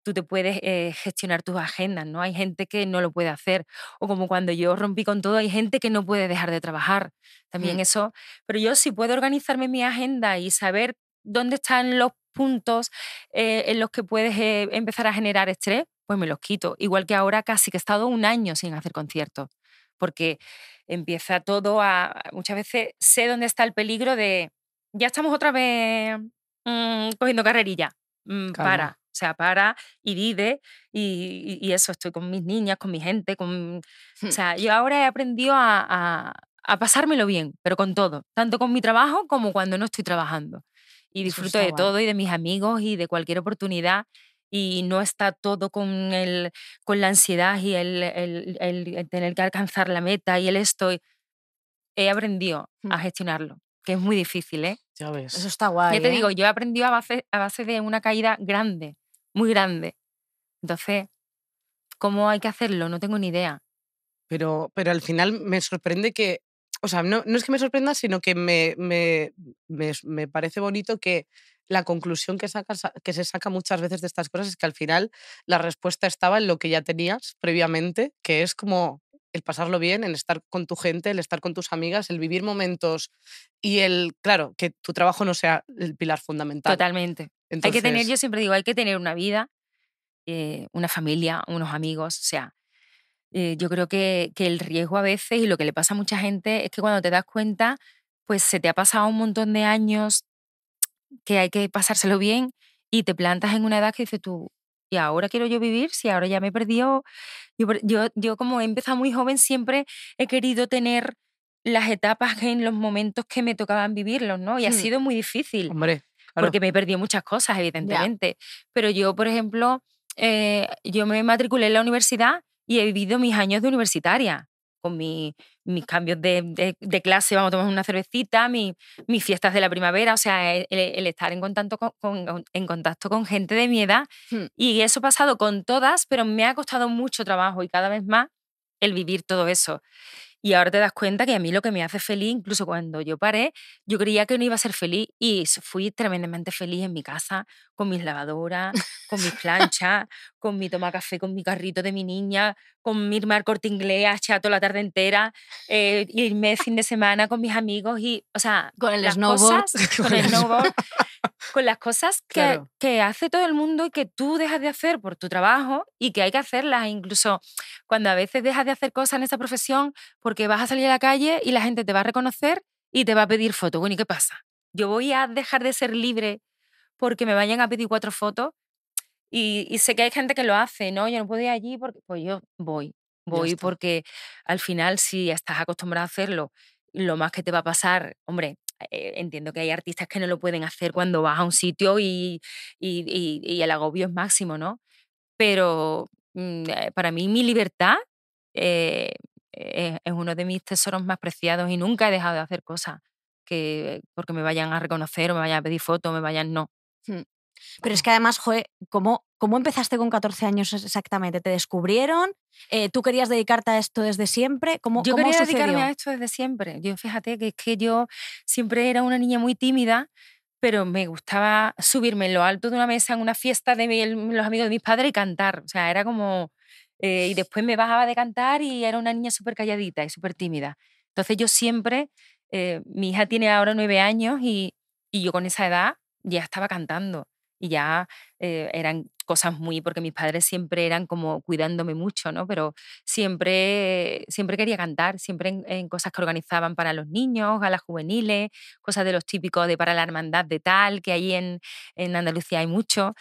tú te puedes eh, gestionar tus agendas, ¿no? Hay gente que no lo puede hacer. O como cuando yo rompí con todo, hay gente que no puede dejar de trabajar. También eso. Pero yo sí puedo organizarme mi agenda y saber dónde están los puntos eh, en los que puedes eh, empezar a generar estrés, pues me los quito. Igual que ahora casi que he estado un año sin hacer conciertos, porque empieza todo a... Muchas veces sé dónde está el peligro de... Ya estamos otra vez mm, cogiendo carrerilla. Mm, para, o sea, para y vive y, eso, estoy con mis niñas, con mi gente, con... O hmm. sea, yo ahora he aprendido a, pasármelo bien, pero con todo, tanto con mi trabajo como cuando no estoy trabajando. Y disfruto de todo y de mis amigos y de cualquier oportunidad y no está todo con, el, con la ansiedad y el, el tener que alcanzar la meta y el esto. He aprendido a hmm. gestionarlo, que es muy difícil, ¿eh? Eso está guay. Ya te ¿eh? digo, yo he aprendido a base, a base de una caída grande, muy grande. Entonces, ¿cómo hay que hacerlo? No tengo ni idea. Pero, pero al final me sorprende que, o sea, no, es que me sorprenda, sino que me, me, parece bonito que la conclusión que, sacas, que se saca muchas veces de estas cosas es que al final la respuesta estaba en lo que ya tenías previamente, que es como el pasarlo bien, en estar con tu gente, el estar con tus amigas, el vivir momentos y el, claro, que tu trabajo no sea el pilar fundamental. Totalmente. hay que tener, yo siempre digo, hay que tener una vida, eh, una familia, unos amigos, o sea, eh, yo creo que, que el riesgo a veces y lo que le pasa a mucha gente es que cuando te das cuenta, pues se te ha pasado un montón de años que hay que pasárselo bien y te plantas en una edad que dice tú, y ahora quiero yo vivir si ahora ya me he perdido. Yo, yo, como he empezado muy joven siempre he querido tener las etapas en los momentos que me tocaban vivirlos, ¿no? Y ha hmm. sido muy difícil. Hombre, Porque me he perdido muchas cosas, evidentemente. Pero yo, por ejemplo, eh, yo me matriculé en la universidad y he vivido mis años de universitaria con mis cambios de, clase, vamos a tomar una cervecita, mis fiestas de la primavera, o sea, el, estar en contacto con, en contacto con gente de mi edad. Hmm. Y eso ha pasado con todas, pero me ha costado mucho trabajo y cada vez más el vivir todo eso. Y ahora te das cuenta que a mí lo que me hace feliz, incluso cuando yo paré, yo creía que no iba a ser feliz y fui tremendamente feliz en mi casa, con mis lavadoras, con mis planchas, con mi toma café, con mi carrito de mi niña, con mi irme al inglés chato la tarde entera, eh, irme fin de semana con mis amigos y, o sea, con las Cosas, con el snowboard con las cosas que, que hace todo el mundo y que tú dejas de hacer por tu trabajo y que hay que hacerlas. E incluso cuando a veces dejas de hacer cosas en esa profesión porque vas a salir a la calle y la gente te va a reconocer y te va a pedir fotos. Bueno, ¿y qué pasa? Yo voy a dejar de ser libre porque me vayan a pedir cuatro fotos y, y sé que hay gente que lo hace, ¿no? Yo no puedo ir allí porque pues yo voy, voy porque al final si estás acostumbrado a hacerlo, lo más que te va a pasar, hombre, eh, entiendo que hay artistas que no lo pueden hacer cuando vas a un sitio y, y, el agobio es máximo, ¿no? Pero mm, eh, para mí mi libertad eh, es, uno de mis tesoros más preciados y nunca he dejado de hacer cosas que porque me vayan a reconocer o me vayan a pedir fotos, me vayan no. Hmm. Pero es que además, Joe, ¿cómo, ¿cómo, empezaste con 14 años exactamente? ¿Te descubrieron? Eh, ¿Tú querías dedicarte a esto desde siempre? ¿Cómo, yo quería dedicarme a esto desde siempre. Yo fíjate que es que yo siempre era una niña muy tímida, pero me gustaba subirme en lo alto de una mesa en una fiesta de los amigos de mis padres y cantar. O sea, era como... Eh, y después me bajaba de cantar y era una niña súper calladita y súper tímida. Entonces yo siempre, eh, mi hija tiene ahora nueve años y, y yo con esa edad ya estaba cantando y ya eh, eran cosas muy, porque mis padres siempre eran como cuidándome mucho, ¿no? Pero siempre, siempre quería cantar, siempre en, cosas que organizaban para los niños, a las juveniles, cosas de los típicos de para la hermandad de tal, que ahí en, en Andalucía hay mucho.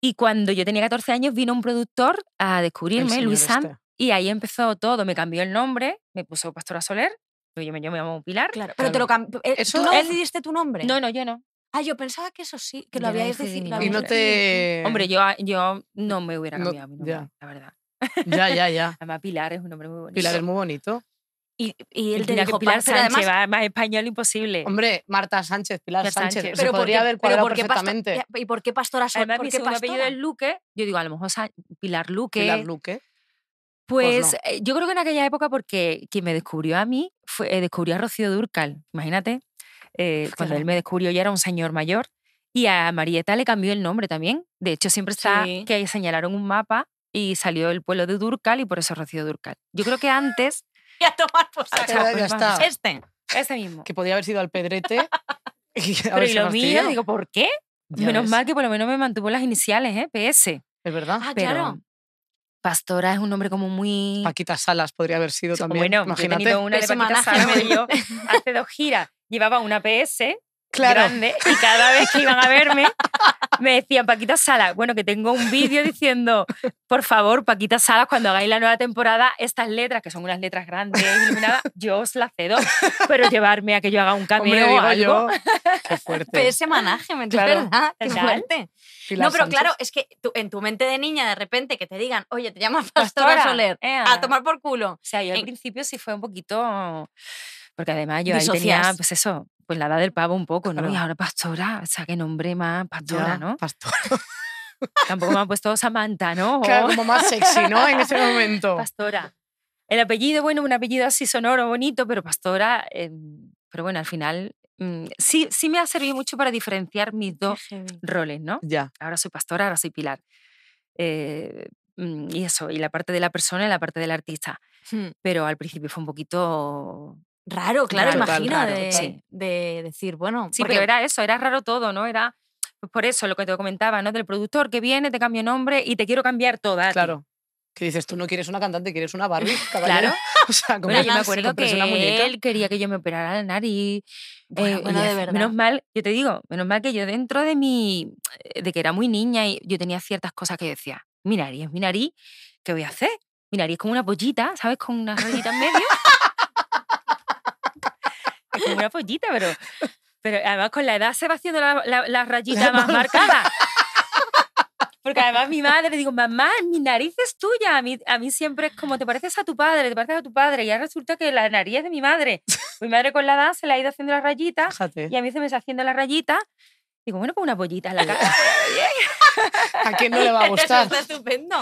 Y cuando yo tenía 14 años vino un productor a descubrirme, Luis este. y ahí empezó todo, me cambió el nombre, me puso Pastora Soler. Yo me, yo me llamo Pilar. Claro, pero, te lo cambió. Eh, eso no diste tu nombre? No, no, yo no. Ah, yo pensaba que eso sí, que lo habíais decidido. Y no te... Hombre, ah, yo, no me hubiera cambiado mi nombre, la verdad. Ya, ya, ya. Además, Pilar es un nombre muy bonito. Pilar es muy bonito. Y, y el, de Pilar, Sánchez, además, va, más español imposible. Hombre, Marta Sánchez, Pilar, Sánchez. Pero Se podría haber cuadrado perfectamente. ¿Y por qué Pastora Sol? Además, ¿por qué apellido es Luque. Yo digo, a lo mejor Pilar Luque. Pilar Luque. Pues, pues eh, yo creo que en aquella época, porque quien me descubrió a mí fue, eh, descubrió a Rocío Durcal, imagínate. Eh, cuando él me descubrió ya era un señor mayor. Y a Marieta le cambió el nombre también. De hecho, siempre está que que señalaron un mapa y salió el pueblo de Durcal y por eso Rocío Durcal. Yo creo que antes... y tomar por saco. Ah, este, ese mismo. Que podía haber sido al pedrete. y Pero y lo mío, digo, ¿por qué? menos mal que por lo menos me mantuvo las iniciales, ¿eh? PS. Es verdad. Ah, claro. Pastora es un nombre como muy. Paquita Salas podría haber sido pues también. Bueno, imagínate. tenido una de Paquita Salas hace dos giras llevaba una PS claro. grande y cada vez que iban a verme me decían, Paquita Sala, bueno, que tengo un vídeo diciendo, por favor, Paquita Salas, cuando hagáis la nueva temporada, estas letras, que son unas letras grandes, iluminadas, yo os las cedo, pero llevarme a que yo haga un cambio o algo. Yo, qué fuerte. Pero manaje, ¿me claro. fuerte. no, pero claro, es que tú, en tu mente de niña, de repente, que te digan, oye, te llamas Pastora, Soler, a tomar por culo. O sea, yo al principio sí fue un poquito porque además yo ahí tenía, pues eso, pues la edad del pavo un poco, ¿no? Y ahora pastora, o sea, qué nombre más, pastora, ¿no? Pastora. Tampoco me han puesto Samantha, ¿no? como más sexy, ¿no? En ese momento. Pastora. El apellido, bueno, un apellido así sonoro, bonito, pero pastora, em, pero bueno, al final mm, sí, sí me ha servido mucho para diferenciar mis dos roles, ¿no? Ya. Ahora soy pastora, ahora soy Pilar. Eh, mm, y eso, y la parte de la persona y la parte del artista. Hmm. Pero al principio fue un poquito raro, claro, imagina imagino, de, decir, bueno. Sí, pero era eso, era raro todo, ¿no? Era pues por eso lo que te comentaba, ¿no? Del productor que viene, te cambio nombre y te quiero cambiar toda. Claro. Que dices, tú no quieres una cantante, quieres una Barbie, claro. O sea, como yo me acuerdo que él quería que yo me operara la nariz. Eh, de Menos mal, yo te digo, menos mal que yo dentro de mi, eh, de que era muy niña y yo tenía ciertas cosas que decía, mi nariz, mi nariz, ¿qué voy a hacer? Mi nariz es como una pollita, ¿sabes? Con una rodillita en medio con una pollita, pero, pero además con la edad se va haciendo la, la rayitas más marcada Porque además mi madre, digo, mamá, mi nariz es tuya. A mí, a mí siempre es como, te pareces a tu padre, te pareces a tu padre. Y ahora resulta que la nariz es de mi madre. Mi madre con la edad se le ha ido haciendo la rayita Y a mí se me está haciendo la rayita. Digo, bueno, pues una pollita en la cara. ¿A quién no le va a gustar? estupendo.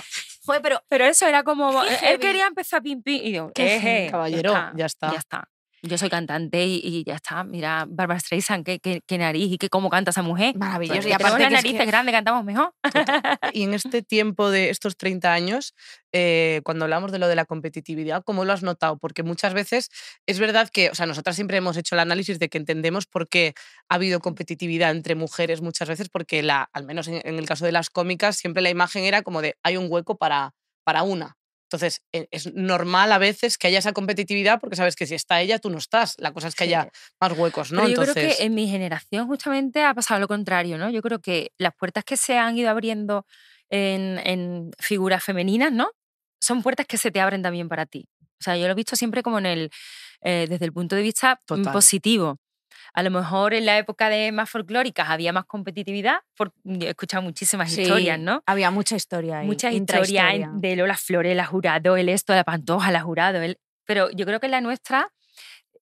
pero, pero eso era como. Él quería empezar a pim, pim. Y digo, eh, eh, Caballero, Ya está. Ya está yo soy cantante y, ya está. Mira, Barbara Streisand, qué, qué, nariz y qué cómo canta esa mujer. Maravilloso. y pues aparte la nariz es grande, cantamos mejor. Y en este tiempo de estos 30 años, eh, cuando hablamos de lo de la competitividad, ¿cómo lo has notado? Porque muchas veces es verdad que, o sea, nosotras siempre hemos hecho el análisis de que entendemos por qué ha habido competitividad entre mujeres muchas veces, porque la, al menos en, en el caso de las cómicas, siempre la imagen era como de hay un hueco para, para una. Entonces, e, es normal a veces que haya esa competitividad porque sabes que si está ella, tú no estás. La cosa es que haya más huecos, ¿no? yo creo que en mi generación justamente ha pasado lo contrario, ¿no? Yo creo que las puertas que se han ido abriendo en, figuras femeninas, ¿no? Son puertas que se te abren también para ti. O sea, yo lo he visto siempre como en el, eh, desde el punto de vista mm, positivo. A lo mejor en la época de más folclóricas había más competitividad, he escuchado muchísimas historias, ¿no? Había mucha historia. Ahí, Muchas historias de Lola Flores, la jurado, el esto, la pantoja, la jurado. pero yo creo que la nuestra,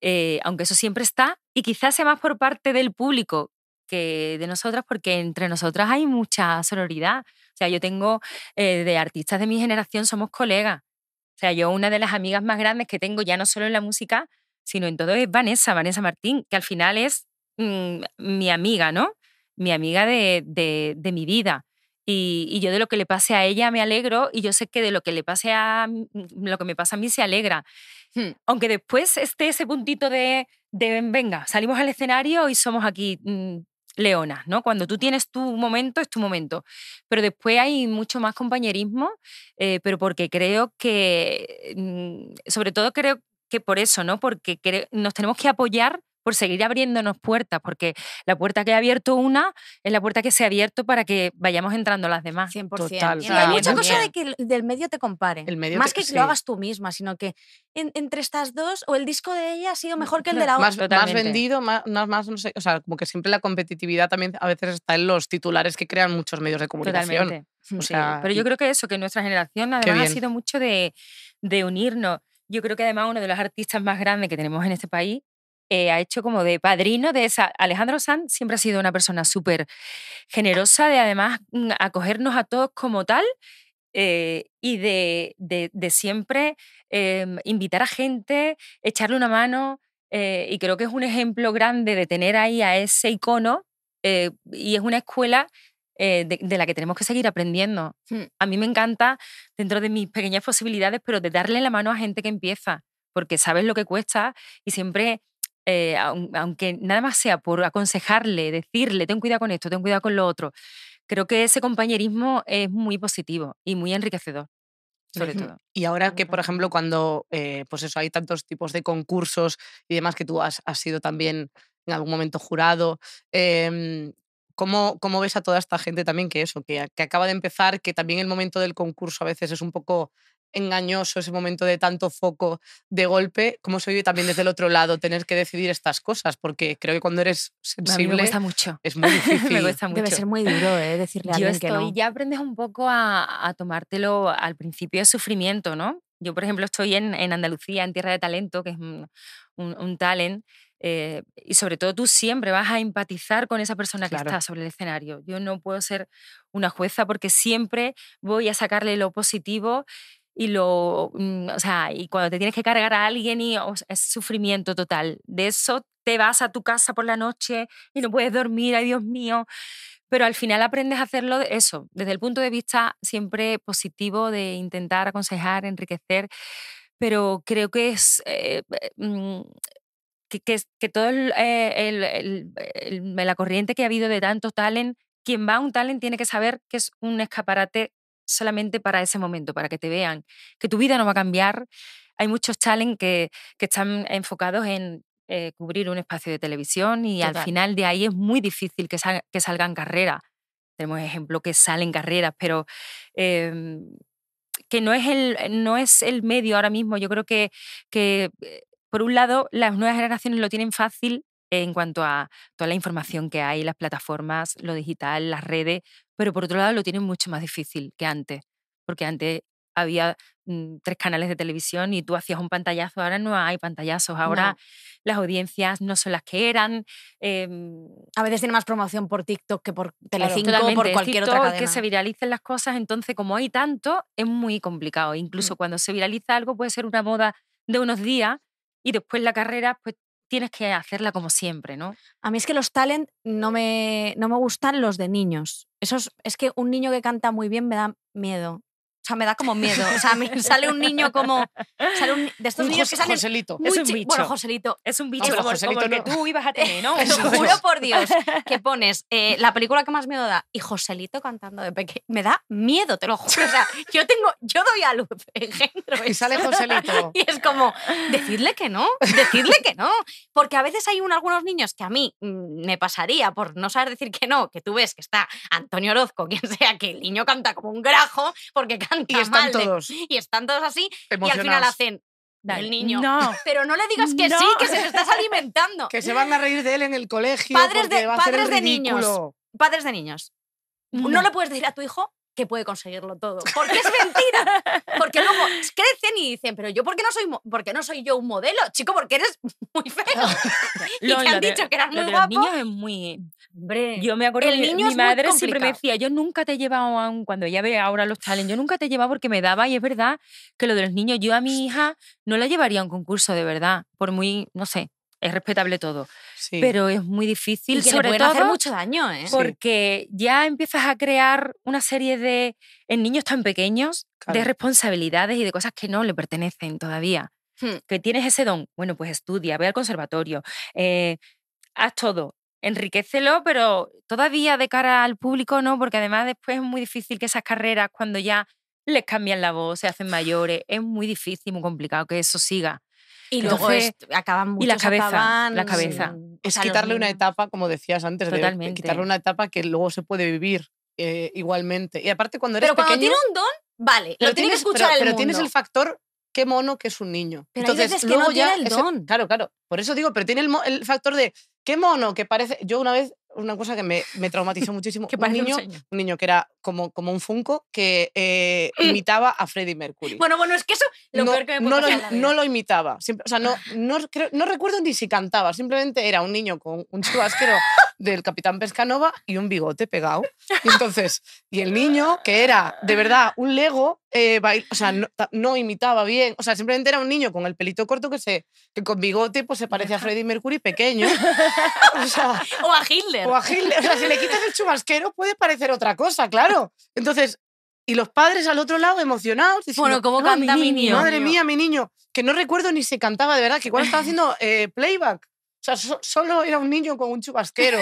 eh, aunque eso siempre está, y quizás sea más por parte del público que de nosotras, porque entre nosotras hay mucha sororidad. O sea, yo tengo, eh, de artistas de mi generación somos colegas. O sea, yo una de las amigas más grandes que tengo, ya no solo en la música, sino en todo es Vanessa, Vanessa Martín, que al final es mm, mi amiga, ¿no? Mi amiga de, mi vida. Y, yo de lo que le pase a ella me alegro y yo sé que de lo que le pase a mm, lo que me pasa a mí se alegra. Hmm, aunque después esté ese puntito de, de, venga, salimos al escenario y somos aquí mm, leonas, ¿no? Cuando tú tienes tu momento, es tu momento. Pero después hay mucho más compañerismo, eh, pero porque creo que, sobre todo creo por eso, ¿no? Porque nos tenemos que apoyar por seguir abriéndonos puertas, porque la puerta que ha abierto una es la puerta que se ha abierto para que vayamos entrando las demás. 100%. y hay mucha cosa de que del medio te compare. Más que, lo hagas tú misma, sino que entre estas dos, o el disco de ella ha sido mejor que el de la otra. Más, vendido, más, más, no sé, o sea, como que siempre la competitividad también a veces está en los titulares que crean muchos medios de comunicación. sea, pero yo creo que eso, que nuestra generación además ha sido mucho de, de unirnos yo creo que además uno de los artistas más grandes que tenemos en este país eh, ha hecho como de padrino de esa. Alejandro Sanz siempre ha sido una persona súper generosa de además mm, acogernos a todos como tal eh, y de, siempre em, invitar a gente, echarle una mano. Eh, y creo que es un ejemplo grande de tener ahí a ese icono y es una escuela eh, de, la que tenemos que seguir aprendiendo. Hmm. A mí me encanta, dentro de mis pequeñas posibilidades, pero de darle la mano a gente que empieza, porque sabes lo que cuesta y siempre, eh, aunque nada más sea por aconsejarle, decirle, ten cuidado con esto, ten cuidado con lo otro, creo que ese compañerismo es muy positivo y muy enriquecedor. Sobre todo. Y ahora que, por ejemplo, cuando eh, pues eso, hay tantos tipos de concursos y demás que tú has, sido también en algún momento jurado, eh, ¿Cómo, ves a toda esta gente también que eso, que, que, acaba de empezar, que también el momento del concurso a veces es un poco engañoso, ese momento de tanto foco de golpe? ¿Cómo se vive también desde el otro lado tener que decidir estas cosas? Porque creo que cuando eres sensible... me cuesta mucho. Es muy difícil. me cuesta mucho. Debe ser muy duro ¿eh? decirle a alguien que no. Ya aprendes un poco a, tomártelo al principio de sufrimiento, ¿no? Yo, por ejemplo, estoy en, en Andalucía, en Tierra de Talento, que es un, un, un talent, eh, y sobre todo tú siempre vas a empatizar con esa persona que está sobre el escenario. Yo no puedo ser una jueza porque siempre voy a sacarle lo positivo y lo mm, o sea y cuando te tienes que cargar a alguien y es sufrimiento total de eso te vas a tu casa por la noche y no puedes dormir ay dios mío pero al final aprendes a hacerlo eso desde el punto de vista siempre positivo de intentar aconsejar enriquecer pero creo que es eh, eh, mm, que, todo eh, el, la corriente que ha habido de tantos talent, quien va a un talent tiene que saber que es un escaparate solamente para ese momento, para que te vean, que tu vida no va a cambiar. Hay muchos talent que, están enfocados en eh, cubrir un espacio de televisión y al final de ahí es muy difícil que, salgan carreras. Tenemos ejemplos que salen carreras, pero em, que no es, el, no es el medio ahora mismo. Yo creo que eh, por un lado, las nuevas generaciones lo tienen fácil en cuanto a toda la información que hay, las plataformas, lo digital, las redes, pero por otro lado lo tienen mucho más difícil que antes, porque antes había mm, tres canales de televisión y tú hacías un pantallazo, ahora no hay pantallazos, ahora las audiencias no son las que eran. Em, a veces tiene más promoción por TikTok que por Telecinco o por cualquier otra cadena. que se viralicen las cosas, entonces como hay tanto, es muy complicado. Mm. Incluso cuando se viraliza algo puede ser una moda de unos días, y después la carrera, pues tienes que hacerla como siempre, ¿no? A mí es que los talent no me, no me gustan los de niños. es que un niño que canta muy bien me da miedo. O sea, me da como miedo. O sea, me sale un niño como. Sale un, de estos niños que salen. Joselito. es un bicho. Bueno, Joselito. Es un bicho. Es como, Joselito que tú ibas a tener, ¿no? Te juro por Dios que pones eh, la película que más miedo da y Joselito cantando de pequeño. Me da miedo, te lo juro. O sea, yo tengo. Yo doy a luz, engendro. Y sale Joselito. Y es como, decidle que no, decidle que no. Porque a veces hay algunos niños que a mí mm, me pasaría por no saber decir que no, que tú ves que está Antonio Orozco, quien sea, que el niño canta como un grajo, porque y están todos. así y al final hacen el niño. Pero no le digas que sí, que se estás alimentando. que se van a reír de él en el colegio. Padres de, de niños. Padres de niños. No. Mm. no le puedes decir a tu hijo que puede conseguirlo todo. Porque es mentira. Porque luego crecen y dicen, pero yo, ¿por qué no soy, porque no soy yo un modelo? Chico, porque eres muy feo. y te han dicho que eras muy guapo. Los es muy... Eh, yo me acuerdo el mi, madre siempre me decía, yo nunca te he llevado un. cuando ella ve ahora los talentos, yo nunca te he llevado porque me daba, y es verdad que lo de los niños, yo a mi hija no la llevaría a un concurso, de verdad, por muy, no sé, es respetable todo. Pero es muy difícil, sobre todo hacer mucho daño, ¿eh? porque ya empiezas a crear una serie de, en niños tan pequeños, de responsabilidades y de cosas que no le pertenecen todavía. Hmm. Que tienes ese don, bueno, pues estudia, ve al conservatorio, eh, haz todo, enriquecelo, pero todavía de cara al público no, porque además después es muy difícil que esas carreras, cuando ya les cambian la voz, se hacen mayores, es muy difícil, muy complicado que eso siga. Y luego la cabeza, Es quitarle una etapa, como decías antes, De quitarle una etapa que luego se puede vivir eh, igualmente. Y aparte cuando eres Pero cuando tiene un don, vale, lo, tiene que escuchar pero, el pero tienes el factor qué mono que es un niño. Entonces, que ya claro, claro. Por eso digo, pero tiene el, el factor de qué mono que parece. Yo una vez una cosa que me, me traumatizó muchísimo. un, niño, un, niño que era como, como un Funko que eh, mm. imitaba a Freddie Mercury. Bueno, bueno, es que eso no, lo, imitaba. Siempre, o sea, no, no, recuerdo ni si cantaba. Simplemente era un niño con un chubasquero del Capitán Pescanova y un bigote pegado. Y entonces, y el niño, que era de verdad un Lego, eh, o sea, no, imitaba bien. O sea, simplemente era un niño con el pelito corto que, se, que con bigote pues, se parece a Freddie Mercury pequeño. O, a Hitler. O a Hitler. O sea, si le quitas el chubasquero puede parecer otra cosa, claro. Entonces, y los padres al otro lado emocionados. bueno, ¿cómo canta mi niño, Madre mía, mi niño. Que no recuerdo ni si cantaba de verdad, que igual estaba haciendo eh, playback. O sea, solo era un niño con un chubasquero.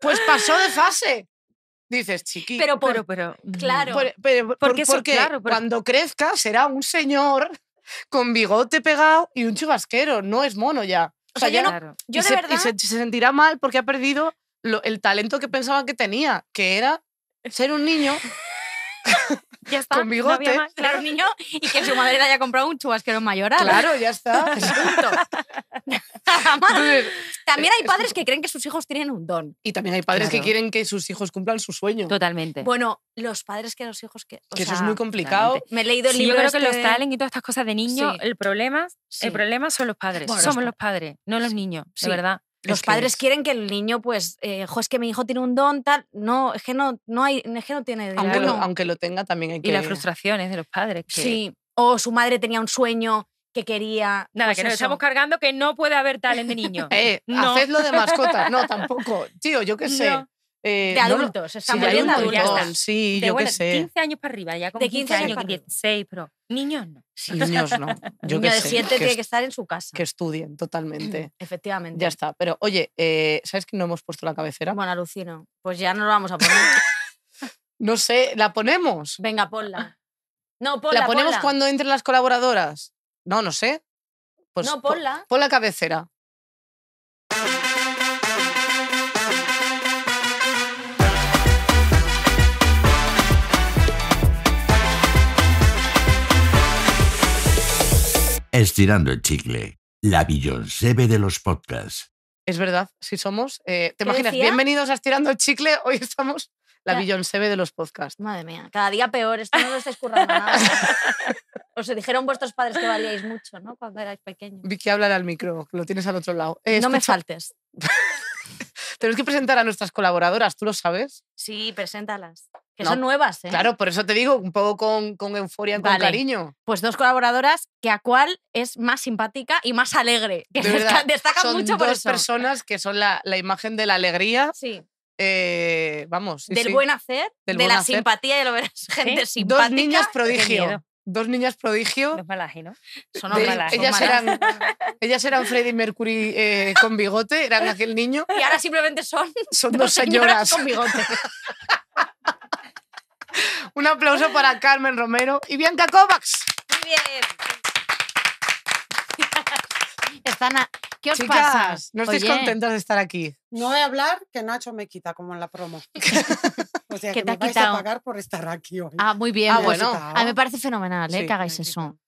Pues pasó de fase dices, chiquito. Pero, pero, claro. porque, cuando crezca será un señor con bigote pegado y un chubasquero, no es mono ya. O, sea, yo, no, yo de verdad... Y se, sentirá mal porque ha perdido el talento que pensaba que tenía, que era ser un niño ya está. Con bigote. niño. Y que su madre le haya comprado un chubasquero mayoral. Claro, ya está. también hay eh, padres que creen que sus hijos tienen un don. Y también hay padres que quieren que sus hijos cumplan su sueño. Totalmente. Bueno, los padres que los hijos que. eso es muy complicado. Me he leído el libro Yo creo que los este. talent y todas estas cosas de niño el, problema, el problema son los padres. Somos los padres, no los niños, de verdad. Los padres quieren que el niño, pues, eh, es que mi hijo tiene un don, tal. No, es que no, no hay, no tiene Aunque, aunque, lo, tenga, también hay que. Y las frustraciones de los padres. Sí. O su madre tenía un sueño que quería. Nada, pues que nos estamos cargando que no puede haber tal en de niño. eh, no. hacedlo de mascotas, No, tampoco. Tío, yo qué sé. Eh, de adultos, Estamos están de adultos, Sí, yo qué sé. De 15 años para arriba, ya de 15, 16, pero niños no. Sí, niños no. Yo niño que de siete tiene que estar en su casa. Que estudien, totalmente. Efectivamente. Ya está. Pero oye, eh, ¿sabes que no hemos puesto la cabecera? Bueno, alucino. Pues ya no lo vamos a poner. no sé, ¿la ponemos? Venga, ponla. No, ponla. ¿La ponemos cuando entren las colaboradoras? No, no sé. Pues no, ponla. pon la cabecera. Estirando el chicle, la Beyoncé de los podcasts. Es verdad, si somos. Eh, ¿Te imaginas? Bienvenidos a Estirando el chicle, hoy estamos la Beyoncé de los podcasts. Madre mía, cada día peor, esto no lo estáis currando nada. Os dijeron vuestros padres que valíais mucho, ¿no? Cuando erais pequeños. Vicky, háblale al micro, lo tienes al otro lado. Eh, no me faltes. Tenemos que presentar a nuestras colaboradoras, ¿tú lo sabes? Sí, preséntalas. Que son nuevas, ¿eh? Claro, por eso te digo, un poco con, con euforia, con cariño. Pues dos colaboradoras que a cuál es más simpática y más alegre. Que destacan mucho por dos personas que son la, imagen de la alegría. Sí. Eh, vamos. del buen hacer, de la simpatía y de la gente simpática. Dos niñas prodigio. Dos niñas prodigio. Son malas, ellas, eran, ellas eran Freddie Mercury eh, con bigote, eran aquel niño. Y ahora simplemente son. Son dos, señoras. señoras con bigote. Un aplauso para Carmen Romero y Bianca Kovacs. Muy bien. ¿Qué os Chicas, pasa? ¿No estáis contentas de estar aquí? No voy a hablar que Nacho me quita, como en la promo. o sea, que, te me vais a pagar por estar aquí hoy. Ah, muy bien. Ah, bueno. A mí me parece fenomenal ¿eh? que hagáis eso.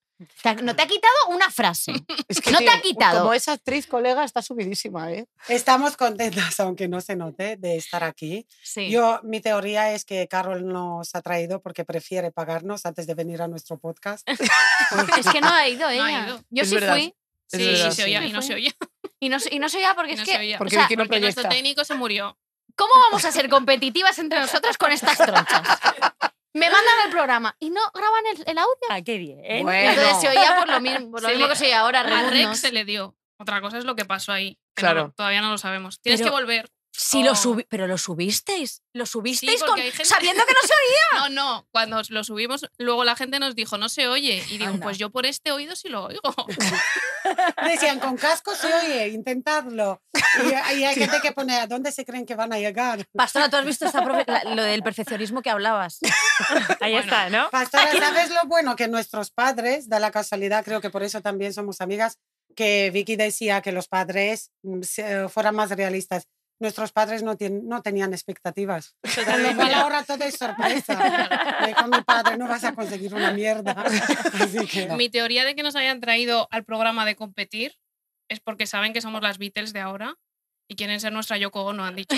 No te ha quitado una frase. no te ha quitado. Como esa actriz, colega, está subidísima. ¿eh? Estamos contentas, aunque no se note, de estar aquí. Yo, mi teoría es que Carol nos ha traído porque prefiere pagarnos antes de venir a nuestro podcast. es que no ha ido ella. Yo sí fui. Sí, sí, se oía y no se oía. Y no, se oía porque es que. Porque, nuestro técnico se murió. ¿Cómo vamos a ser competitivas entre nosotros con estas tronchas? me mandan el programa y no graban el, audio. Ah, qué bien. Entonces se oía por lo mismo, lo mismo que se oía ahora. A Rex se le dio. Otra cosa es lo que pasó ahí. claro. todavía no lo sabemos. Tienes que volver. Si lo subí, pero lo subisteis. Lo subisteis con, sabiendo que no se oía. No, no, cuando lo subimos, luego la gente nos dijo, no se oye. Y digo, pues yo por este oído sí lo oigo. Decían, con casco se oye, intentarlo Y, hay gente que pone, ¿a dónde se creen que van a llegar? Pastora, tú has visto lo del perfeccionismo que hablabas. Ahí está, ¿no? Pastora, ¿sabes lo bueno? Que nuestros padres, da la casualidad, creo que por eso también somos amigas, que Vicky decía que los padres mm, fueran más realistas nuestros padres no, no tenían expectativas. Con lo ahora todo es sorpresa. Con mi padre no vas a conseguir una mierda. Mi teoría de que nos hayan traído al programa de competir es porque saben que somos las Beatles de ahora y quieren ser nuestra Yoko Ono, han dicho.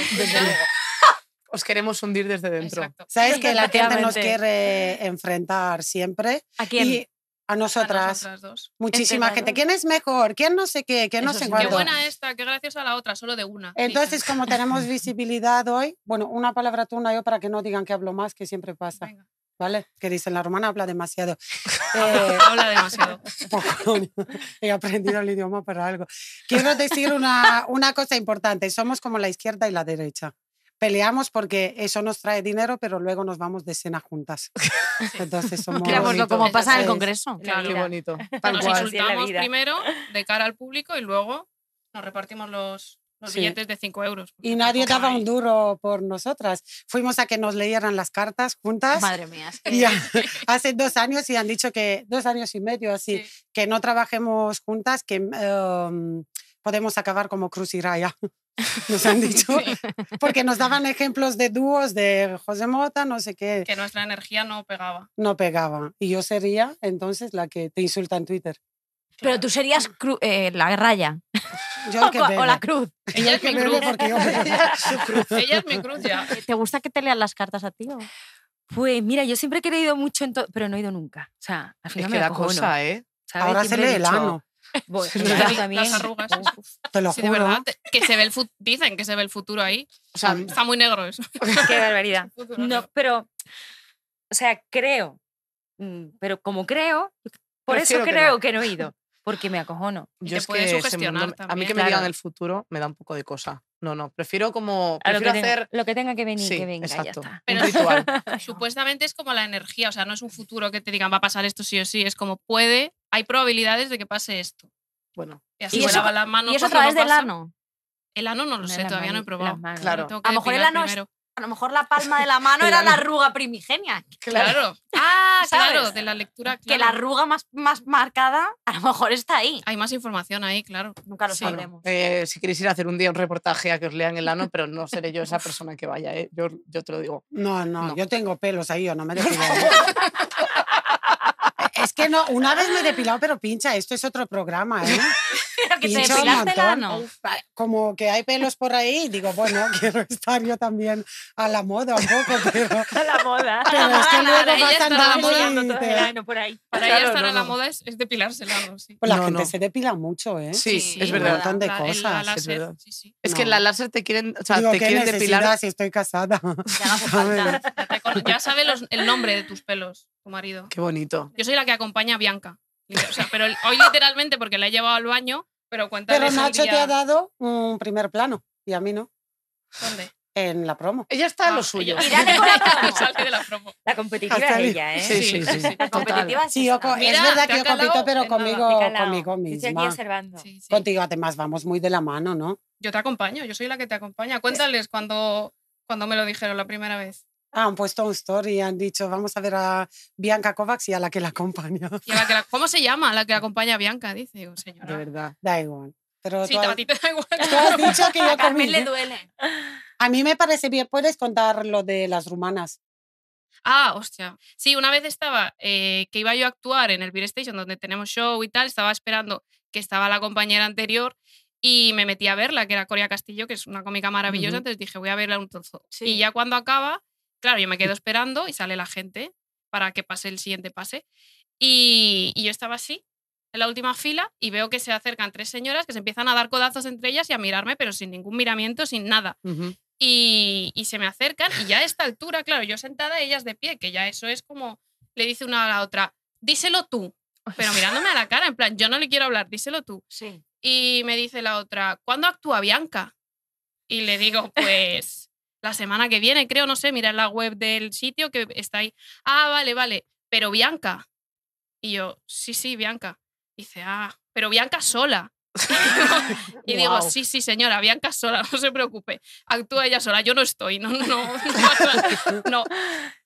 Os queremos hundir desde dentro. Sabes que la gente nos quiere enfrentar siempre. ¿A quién? a nosotras. Muchísima gente. ¿Quién es mejor? ¿Quién no sé qué? ¿Quién no sé Qué buena esta, qué graciosa la otra, solo de una. Entonces, como tenemos visibilidad hoy, bueno, una palabra tú, una yo, para que no digan que hablo más, que siempre pasa. ¿Vale? Que dicen, la romana habla demasiado. Eh, habla demasiado. He aprendido el idioma para algo. Quiero decir una cosa importante. Somos como la izquierda y la derecha peleamos porque eso nos trae dinero, pero luego nos vamos de cena juntas. Entonces somos. como pasa en el Congreso. Eh, claro, qué bonito. Tal nos primero de cara al público y luego nos repartimos los, los billetes de 5 euros. Y nadie daba un duro por nosotras. Fuimos a que nos leyeran las cartas juntas. Madre mía. hace dos años y han dicho que, dos años y medio así, que no trabajemos juntas, que em, podemos acabar como Cruz y Raya nos han dicho, porque nos daban ejemplos de dúos de José Mota, no sé qué. Que nuestra energía no pegaba. No pegaba. Y yo sería entonces la que te insulta en Twitter. Pero tú serías eh, la raya. Yo que o, la cruz. Ella es mi cruz. Ella es mi cruz ¿Te gusta que te lean las cartas a ti? Pues mira, yo siempre he querido mucho, pero no he ido nunca. O sea, al final es da cosa, ¿eh? Ahora se lee el ano. Bueno, las, también. las arrugas. Te lo juro. de verdad, que se ve el dicen que se ve el futuro ahí. está muy negro eso. Qué barbaridad. No, pero, o sea, creo, mm, pero como creo, por eso creo que no. he ido, porque me acojono. Yo te es que a mí que me digan el futuro me da un poco de cosa. No, no, prefiero como prefiero hacer lo que tenga que venir, que venga, exacto, ya está. Pero ritual. supuestamente es como la energía, o sea, no es un futuro que te digan va a pasar esto sí o sí, es como puede hay probabilidades de que pase esto. Bueno. Y así eso, ¿Y a través del ano? El ano no lo sé, todavía no he probado. A lo mejor el ano a lo mejor la palma de la mano era la arruga primigenia. Claro. Ah, claro, de la lectura. Que la arruga más, más marcada a lo mejor está ahí. Hay más información ahí, claro. Nunca lo sabremos. Eh, si queréis ir a hacer un día un reportaje a que os lean el ano, pero no seré yo esa persona que vaya, ¿eh? yo, te lo digo. No, no, no. yo tengo pelos ahí, yo no me dejo. ¿eh? que no, una vez me he depilado, pero pincha, esto es otro programa, ¿eh? que te depilaste Como que hay pelos por ahí, digo, bueno, quiero estar yo también a la moda un poco, pero... a la moda. Pero es que luego Para ella estar a la moda es, depilarse pues la sí. la gente se depila mucho, ¿eh? Sí, es verdad. Un montón de cosas. es, verdad. es que en la láser te quieren, o sea, te quieren depilar. si estoy casada? Ya, sabes sabe el nombre de tus pelos marido. Qué bonito. Yo soy la que acompaña a Bianca. O sea, pero hoy literalmente porque la he llevado al baño, pero cuéntales Pero Nacho te ha dado un primer plano y a mí no. ¿Dónde? En la promo. Ella está en lo ah, suyo. la de competitiva es ella, ¿eh? Sí, sí, sí. sí. competitiva es, sí, es verdad que yo compito, pero conmigo, conmigo misma. Estoy aquí Contigo además vamos muy de la mano, ¿no? Yo te acompaño, yo soy la que te acompaña. Cuéntales cuando, cuando me lo dijeron la primera vez. Ah, han puesto un story y han dicho, vamos a ver a Bianca Kovacs y a la que la acompaña. Y a la ¿Cómo se llama la que acompaña a Bianca? Dice, un señor De verdad, da igual. Pero sí, a te da igual. dicho que a mí le duele. A mí me parece bien, puedes contar lo de las rumanas. Ah, hostia. Sí, una vez estaba, eh, que iba yo a actuar en el Beer Station, donde tenemos show y tal, estaba esperando que estaba la compañera anterior y me metí a verla, que era Coria Castillo, que es una cómica maravillosa, entonces dije, voy a verla un trozo. Y ya cuando acaba, Claro, yo me quedo esperando y sale la gente para que pase el siguiente pase. Y, yo estaba así, en la última fila, y veo que se acercan tres señoras que se empiezan a dar codazos entre ellas y a mirarme, pero sin ningún miramiento, sin nada. y, se me acercan, y ya a esta altura, claro, yo sentada, ellas de pie, que ya eso es como le dice una a la otra, díselo tú, pero mirándome a la cara, en plan, yo no le quiero hablar, díselo tú. Sí. Y me dice la otra, ¿cuándo actúa Bianca? Y le digo, pues la semana que viene, creo, no sé, mira en la web del sitio que está ahí. Ah, vale, vale, pero Bianca. Y yo, sí, sí, Bianca. Y dice, ah, pero Bianca sola. y digo, sí, sí, señora, Bianca sola, no se preocupe, actúa ella sola, yo no estoy, no, no, no.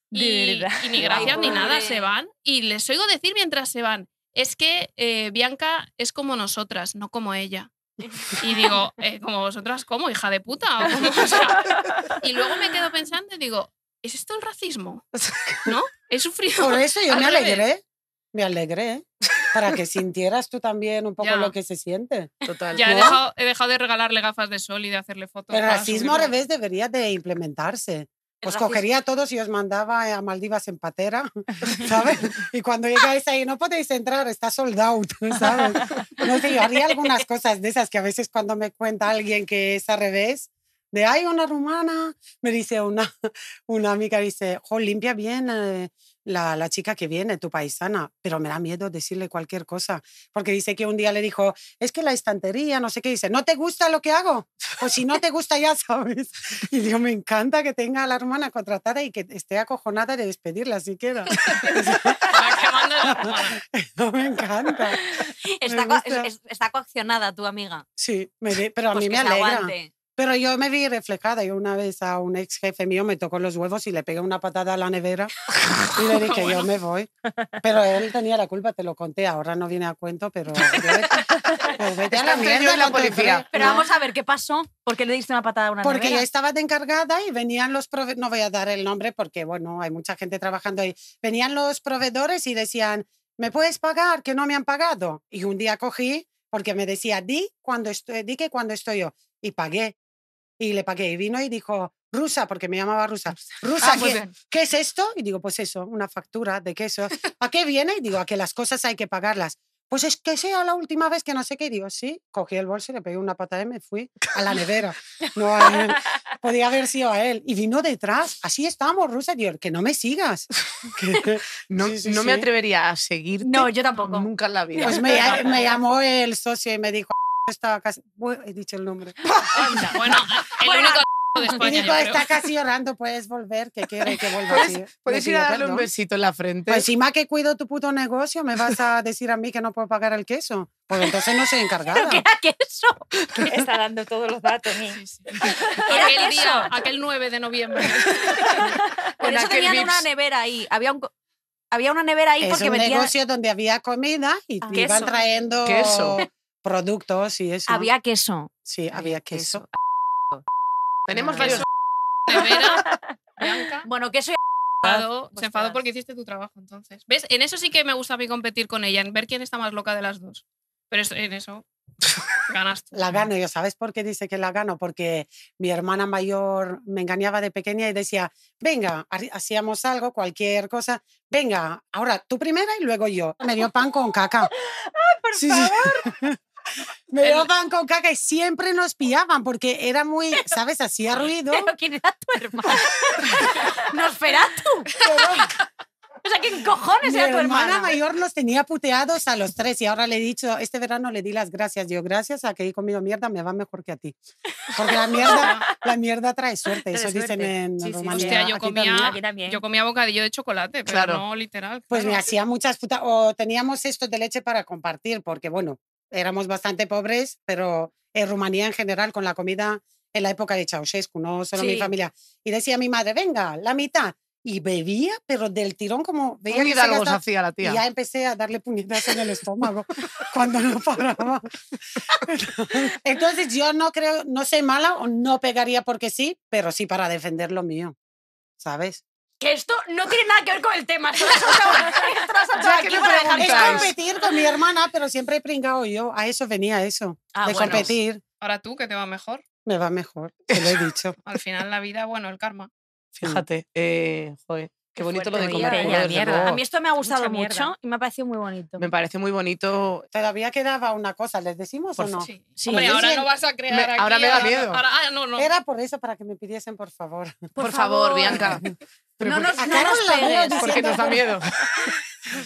Y, ni gracias ni nada, se van. Y les oigo decir mientras se van, es que eh, Bianca es como nosotras, no como ella. Y digo, eh, como vosotras, ¿cómo, hija de puta? y luego me quedo pensando y digo, ¿es esto el racismo? ¿No? He sufrido. Por eso yo me alegré. Me alegré. Para que sintieras tú también un poco lo que se siente. Total. Ya he, dejado, he, dejado, de regalarle gafas de sol y de hacerle fotos. El racismo al revés debería de implementarse. Pues cogería a todos y os mandaba a Maldivas en patera, ¿sabes? Y cuando llegáis ahí, no podéis entrar, está soldado, ¿sabes? No sé, yo haría algunas cosas de esas que a veces cuando me cuenta alguien que es al revés, de hay una rumana, me dice una, una amiga, dice, jo, limpia bien eh, la, chica que viene, tu paisana, pero me da miedo decirle cualquier cosa, porque dice que un día le dijo, es que la estantería, no sé qué, dice, ¿no te gusta lo que hago? O si no te gusta ya, ¿sabes? Y yo me encanta que tenga a la hermana contratada y que esté acojonada de despedirla si no, me encanta. Está, está, coaccionada tu amiga. Sí, pero a pues mí me alegra. Pero yo me vi reflejada. y una vez a un ex jefe mío me tocó los huevos y le pegué una patada a la nevera y le dije, yo me voy. Pero él tenía la culpa, te lo conté. Ahora no viene a cuento, pero. Pues vete a la la policía. Pero vamos a ver qué pasó. ¿Por qué le diste una patada a una Porque estaba de encargada y venían los proveedores. No voy a dar el nombre porque, bueno, hay mucha gente trabajando ahí. Venían los proveedores y decían, ¿me puedes pagar? Que no me han pagado. Y un día cogí porque me decía, di, cuando estoy, di que cuando estoy yo. Y pagué y le pagué. Y vino y dijo, rusa, porque me llamaba rusa. Rusa, ah, ¿qué, es esto? Y digo, pues eso, una factura de queso. ¿A qué viene? Y digo, a que las cosas hay que pagarlas. Pues es que sea la última vez que no sé qué. Y digo, sí, cogí el bolso, le pegué una patada y me fui a la nevera. No Podía haber sido a él. Y vino detrás. Así estábamos, rusa. Digo, que no me sigas. no, me atrevería a seguir. No, yo tampoco. Nunca en la vida. Pues me, me llamó el socio y me dijo, estaba casi. he dicho el nombre. bueno, el único. De España, está casi llorando, puedes volver, que quiere que vuelva. Puedes, puedes ir a darle un besito en la frente. Pues encima que cuido tu puto negocio, me vas a decir a mí que no puedo pagar el queso. Pues entonces no soy encargada. ¿Qué era queso? Está dando todos los datos. Aquel día, aquel 9 de noviembre. Por eso tenían una nevera ahí. Había un, había una nevera ahí es porque un negocio donde había comida y ah, iban queso. trayendo queso productos y eso. Había queso. Sí, había queso. Tenemos varios. Bueno, queso y se enfadó porque hiciste tu trabajo, entonces. ¿Ves? En eso sí que me gusta a mí competir con ella, en ver quién está más loca de las dos. Pero en eso ganas La gano yo. ¿Sabes por qué dice que la gano? Porque mi hermana mayor me engañaba de pequeña y decía, venga, hacíamos algo, cualquier cosa. Venga, ahora tú primera y luego yo. Me dio pan con caca. ¡Ay, por favor! Me daban con caca y siempre nos pillaban porque era muy, ¿sabes? Hacía ruido. Pero ¿quién era tu hermana? Nosferatu. tú? o sea, ¿qué cojones era tu hermana? hermana mayor nos tenía puteados a los tres y ahora le he dicho, este verano le di las gracias. Yo, gracias a que he comido mierda, me va mejor que a ti. Porque la mierda, la mierda trae suerte, eso dicen en sí, yo comía, yo comía bocadillo de chocolate, pero claro. no literal. Pues me hacía muchas putas... O teníamos esto de leche para compartir, porque bueno, éramos bastante pobres, pero en Rumanía en general con la comida en la época de Ceausescu, no solo mi familia. Y decía mi madre, venga, la mitad. Y bebía, pero del tirón como veía que se hacía la tía. Y ya empecé a darle puñetazos en el estómago cuando no paraba. Entonces yo no creo, no soy mala o no pegaría porque sí, pero sí para defender lo mío, ¿sabes? esto no tiene nada que ver con el tema. es competir con mi hermana, pero siempre he pringado yo. A eso venía eso, ah, de competir. Ahora tú, que te va mejor. Me va mejor, te lo he dicho. Al final la vida, bueno, el karma. Fíjate, eh, joder, Qué bonito lo de comer. ¿eh? de mierda. A mí esto me ha gustado mucho y me ha parecido muy bonito. Me parece muy bonito. Todavía quedaba una cosa, ¿les decimos o no? Sí. ahora no vas a crear aquí, Ahora me da miedo. Ah, Era por eso, para que me pidiesen, por favor. Por, favor, Bianca. no nos, no nos Porque nos da miedo.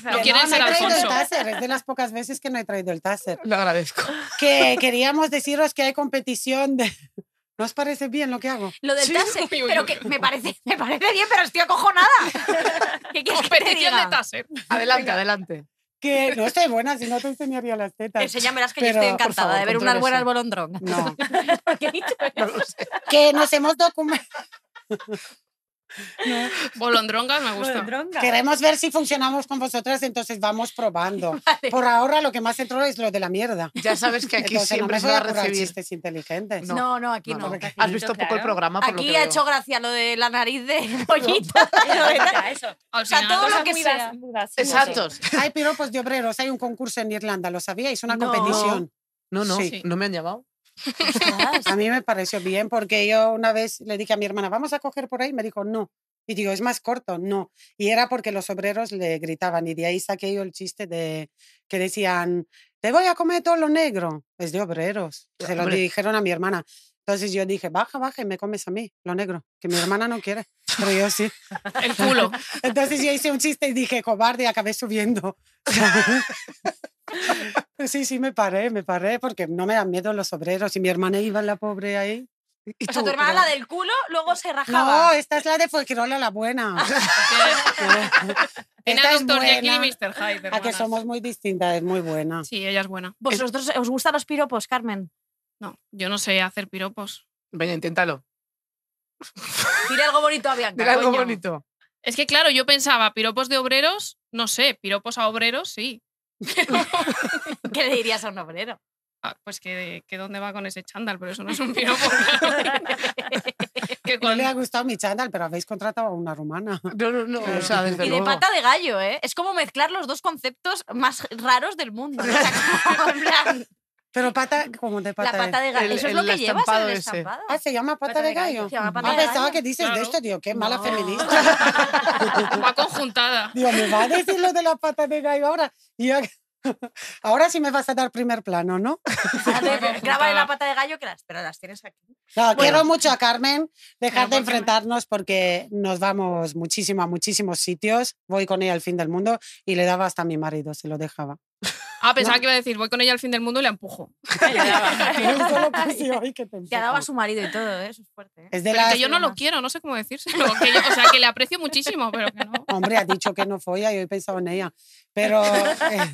No, quieren ser Alfonso. el es de las pocas veces que no he traído el táser. Lo agradezco. Que queríamos deciros que hay competición de, ¿No os parece bien lo que hago? Lo del sí, taser, pero que me parece, me parece bien, pero estoy acojonada. ¿Qué quieres que te de taser. Adelante, adelante. Que no estoy buena, si no te enseñaría las tetas. Enséñamelas que yo estoy encantada de ver unas buenas bolondrón. No. ¿Por qué he dicho eso? No Que nos hemos documentado. No. Bolondrongas me gusta. Queremos ver si funcionamos con vosotras, entonces vamos probando. Por ahora lo que más entró es lo de la mierda. Ya sabes que aquí siempre se va a inteligentes. No, no, aquí no. Has visto poco el programa. aquí ha hecho gracia lo de la nariz de pollita. O sea, todo lo que sea. Exacto. Hay piropos pues de obreros. Hay un concurso en Irlanda, ¿lo sabíais? Una competición. No, no, no me han llamado a mí me pareció bien porque yo una vez le dije a mi hermana, vamos a coger por ahí, me dijo, no. Y digo, es más corto, no. Y era porque los obreros le gritaban y de ahí saqué yo el chiste de que decían, te voy a comer todo lo negro. Es de obreros. Se lo dijeron a mi hermana. Entonces yo dije, baja, baja y me comes a mí, lo negro, que mi hermana no quiere, pero yo sí. El culo. Entonces yo hice un chiste y dije, cobarde, acabé subiendo. Sí, sí, me paré, me paré porque no me dan miedo los obreros y mi hermana iba la pobre ahí. o sea, tu hermana la del culo luego se rajaba. No, esta es la de Fuegirola la buena. esta es buena. Mr. Hyde, a que somos muy distintas, es muy buena. Sí, ella es buena. ¿Vosotros os gustan los piropos, Carmen? No, yo no sé hacer piropos. Venga, inténtalo. Dile algo bonito a Bianca. algo bonito. Es que claro, yo pensaba, piropos de obreros, no sé, piropos a obreros, sí. ¿Qué le dirías a un obrero? Ah, pues que, dónde va con ese chándal, pero eso no es un piropo. que No le ha gustado mi chándal, pero habéis contratado a una rumana. No, no, no. y de pata de gallo, ¿eh? Es como mezclar los dos conceptos más raros del mundo. en plan, pero pata, ¿cómo de pata? La pata de gallo. Eso es lo que llevas el estampado. Ah, se llama pata, de gallo. No Ah, pensaba que dices de esto, tío, qué mala feminista. va conjuntada. Digo, me va a decir lo de la pata de gallo ahora. Ahora sí me vas a dar primer plano, ¿no? Graba la pata de gallo que las, pero las tienes aquí. No, quiero mucho a Carmen. dejar de enfrentarnos porque nos vamos muchísimo a muchísimos sitios. Voy con ella al fin del mundo y le daba hasta a mi marido, se lo dejaba. Ah, pensaba que iba a decir, voy con ella al fin del mundo y la empujo. Que ha dado a su marido y todo, ¿eh? es fuerte. ¿eh? pero que yo no lo quiero, no sé cómo decirse, Que o sea, que le aprecio muchísimo, pero que no. Hombre, ha dicho que no folla y hoy he pensado en ella. Pero, eh,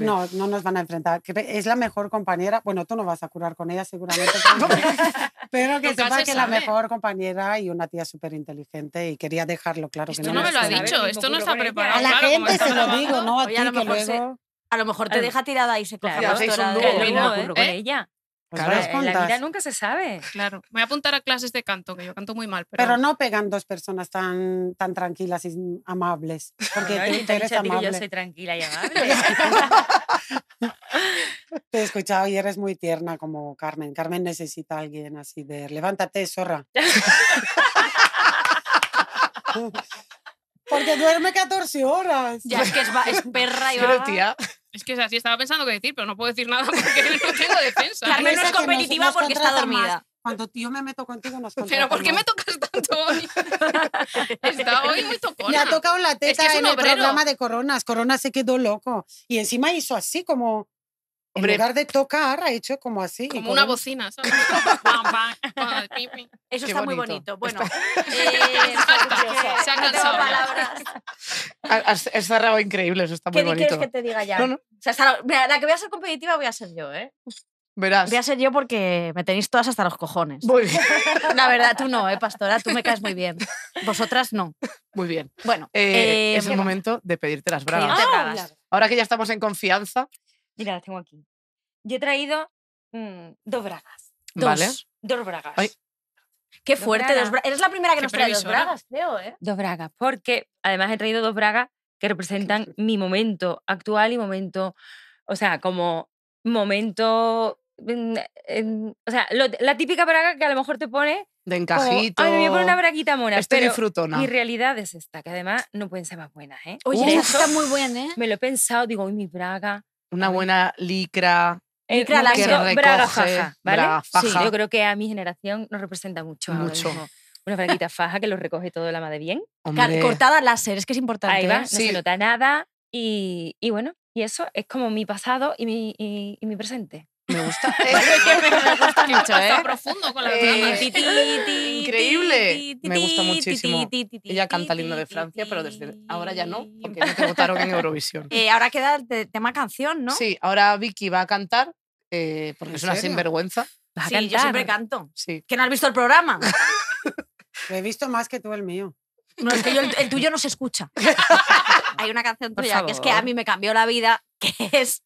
no, no nos van a enfrentar. Es la mejor compañera. Bueno, tú no vas a curar con ella seguramente. pero que sepa que es la mejor compañera y una tía súper inteligente. Y quería dejarlo claro. que no, no me lo ha dicho. Esto no está preparado. A la gente se lo digo, ¿no? A que A lo mejor te em, deja tirada y se coge ¿eh? con ella. Pues la vida nunca se sabe. Claro, voy a apuntar a clases de canto, que yo canto muy mal. Pero, no pegan dos personas tan, tan tranquilas y amables. Porque tú, eres amable. Yo soy tranquila y amable. Te he escuchado y eres muy tierna como Carmen. Carmen necesita alguien así de levántate, zorra. Porque duerme 14 horas. Ya es que es, perra y Pero, tía, es que o así estaba pensando qué decir, pero no puedo decir nada porque no tengo defensa. Carmen no es competitiva porque está dormida. Cuando tío me meto contigo nos Pero ¿por qué me tocas tanto hoy? está hoy muy tocona. Me ha tocado la teta en el programa de Coronas. Corona se quedó loco. Y encima hizo así como en de tocar, ha hecho como así. Como una bocina, Eso está muy bonito. Bueno, eh, se han cansado. palabras. increíble, eso está muy bonito. ¿Qué quieres que te diga ya? la, que voy a ser competitiva voy a ser yo, ¿eh? Verás. Voy a ser yo porque me tenéis todas hasta los cojones. Muy bien. La verdad, tú no, ¿eh, Pastora? Tú me caes muy bien. Vosotras no. Muy bien. Bueno. Eh, eh, es el momento de pedirte las bravas. Ahora que ya estamos en confianza, Mira, las tengo aquí. Yo he traído mm, dos bragas. Dos, ¿Vale? dos bragas. Qué fuerte, dos bragas. Eres la primera que nos trae dos bragas, creo, ¿eh? Dos bragas, porque además he traído dos bragas que representan mi momento actual y momento, o sea, como momento mm, o sea, la típica braga que a lo mejor te pone. De encajito. Ay, me pone una braguita mona. Estoy pero Mi realidad es esta, que además no pueden ser más buenas, ¿eh? Oye, está muy buena, ¿eh? Me lo he pensado, digo, hoy mi braga. Una buena licra. Eh, licra, que braga faja, ¿vale? Sí, yo creo que a mi generación nos representa mucho. Una franquita faja que lo recoge todo la madre bien. Cortada láser, es que es importante. Ahí ¿eh? va, no se nota nada. Y, bueno, y eso es como mi pasado y mi, y mi presente. Me gusta. me gusta mucho, ¿eh? Está profundo con la Increíble. Me gusta muchísimo. Ella canta el himno de Francia, pero desde ahora ya no, porque no te votaron en Eurovisión. Eh, ahora queda el tema canción, ¿no? Sí, ahora Vicky va a cantar, eh, porque es una sinvergüenza. Sí, yo siempre canto. ¿Que no has visto el programa? he visto más que tú el mío. No, es que el, el, tuyo no se escucha. Hay una canción tuya que es que a mí me cambió la vida, que es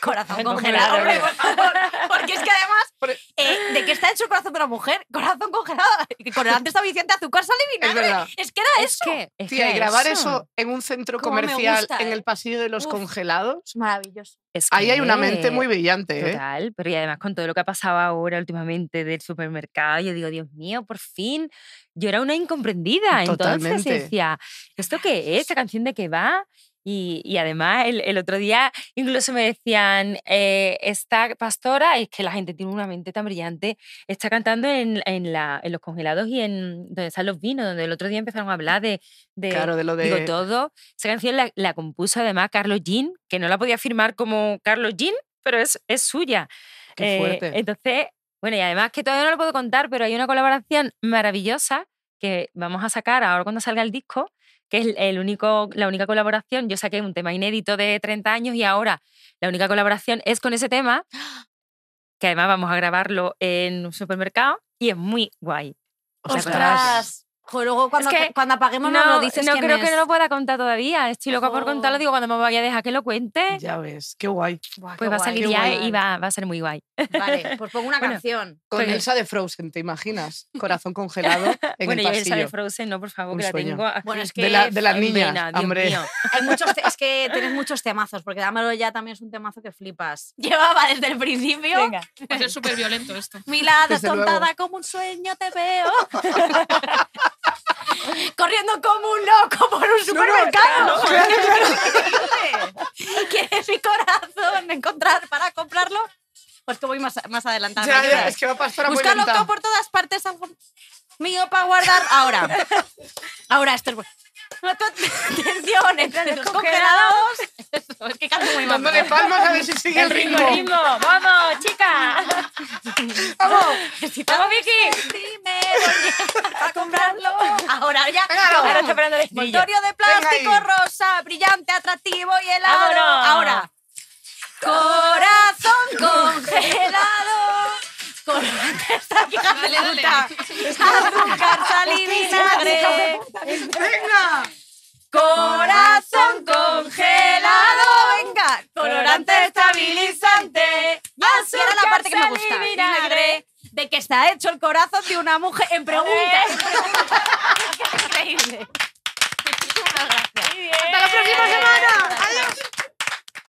Corazón congelado, por favor. Porque es que además, e eh, ¿de qué está hecho el corazón de una mujer? Corazón congelado. Con el azúcar, sal y vinagre. Es, es, que era eso. Tía, grabar eso. en un centro comercial, en el eh? pasillo de los congelados. Maravilloso. Ahí hay una mente muy brillante. ¿eh? Total, pero y además con todo lo que ha pasado ahora últimamente del supermercado, yo digo, Dios mío, por fin, yo era una incomprendida. Entonces decía, ¿esto qué es? ¿Esta canción de qué va? Y, además, el, otro día incluso me decían, eh, esta pastora, es que la gente tiene una mente tan brillante, está cantando en, en, la, en los congelados y en donde están los vinos, donde el otro día empezaron a hablar de, de, lo de... todo. Esa canción la, compuso además Carlos Jean, que no la podía firmar como Carlos Jean, pero es, es suya. Qué eh, Entonces, bueno, y además que todavía no lo puedo contar, pero hay una colaboración maravillosa que vamos a sacar ahora cuando salga el disco, que es el único, la única colaboración. Yo saqué un tema inédito de 30 años y ahora la única colaboración es con ese tema, que además vamos a grabarlo en un supermercado y es muy guay. ¡Ostras! luego cuando, cuando apaguemos no, nos lo dices. No creo que no lo pueda contar todavía. Estoy loca que por contarlo. Digo, cuando me vaya a dejar que lo cuente. Ya ves, qué guay. pues va a salir ya y va, a ser muy guay. Vale, pues pongo una canción. Con pues Elsa de Frozen, ¿te imaginas? Corazón congelado en bueno, el pasillo. Bueno, Elsa de Frozen, no, por favor, que la tengo. Aquí. Bueno, es que de, la, de hombre. Hay muchos es que tienes muchos temazos, porque Dámelo ya también es un temazo que flipas. Llevaba desde el principio. Venga. es súper violento esto. Milada, tontada como un sueño, te veo. corriendo como un loco por un supermercado. mi corazón encontrar para comprarlo? Pues que voy más, más que por todas partes mío para guardar. Ahora, ahora esto es bueno. No tu atención, entonces los congelados. es que canto muy mal. Dándole palmas a ver si sigue el, ritmo. ¡Vamos, chica! ¡Vamos! ¡Vamos, Vicky! Dime, a comprarlo. Ahora ya. Venga, ahora está esperando el escritorio de plástico rosa, brillante, atractivo y helado. Ahora. Corazón congelado con esta Azúcar, sal y vinagre. ¡Venga! Corazón congelado, venga. Colorante estabilizante. Azúcar era la parte que me gusta. Vinagre. De que está hecho el corazón de una mujer en pregunta ¡Qué increíble! Muchas gracias. Hasta la próxima semana. Adiós.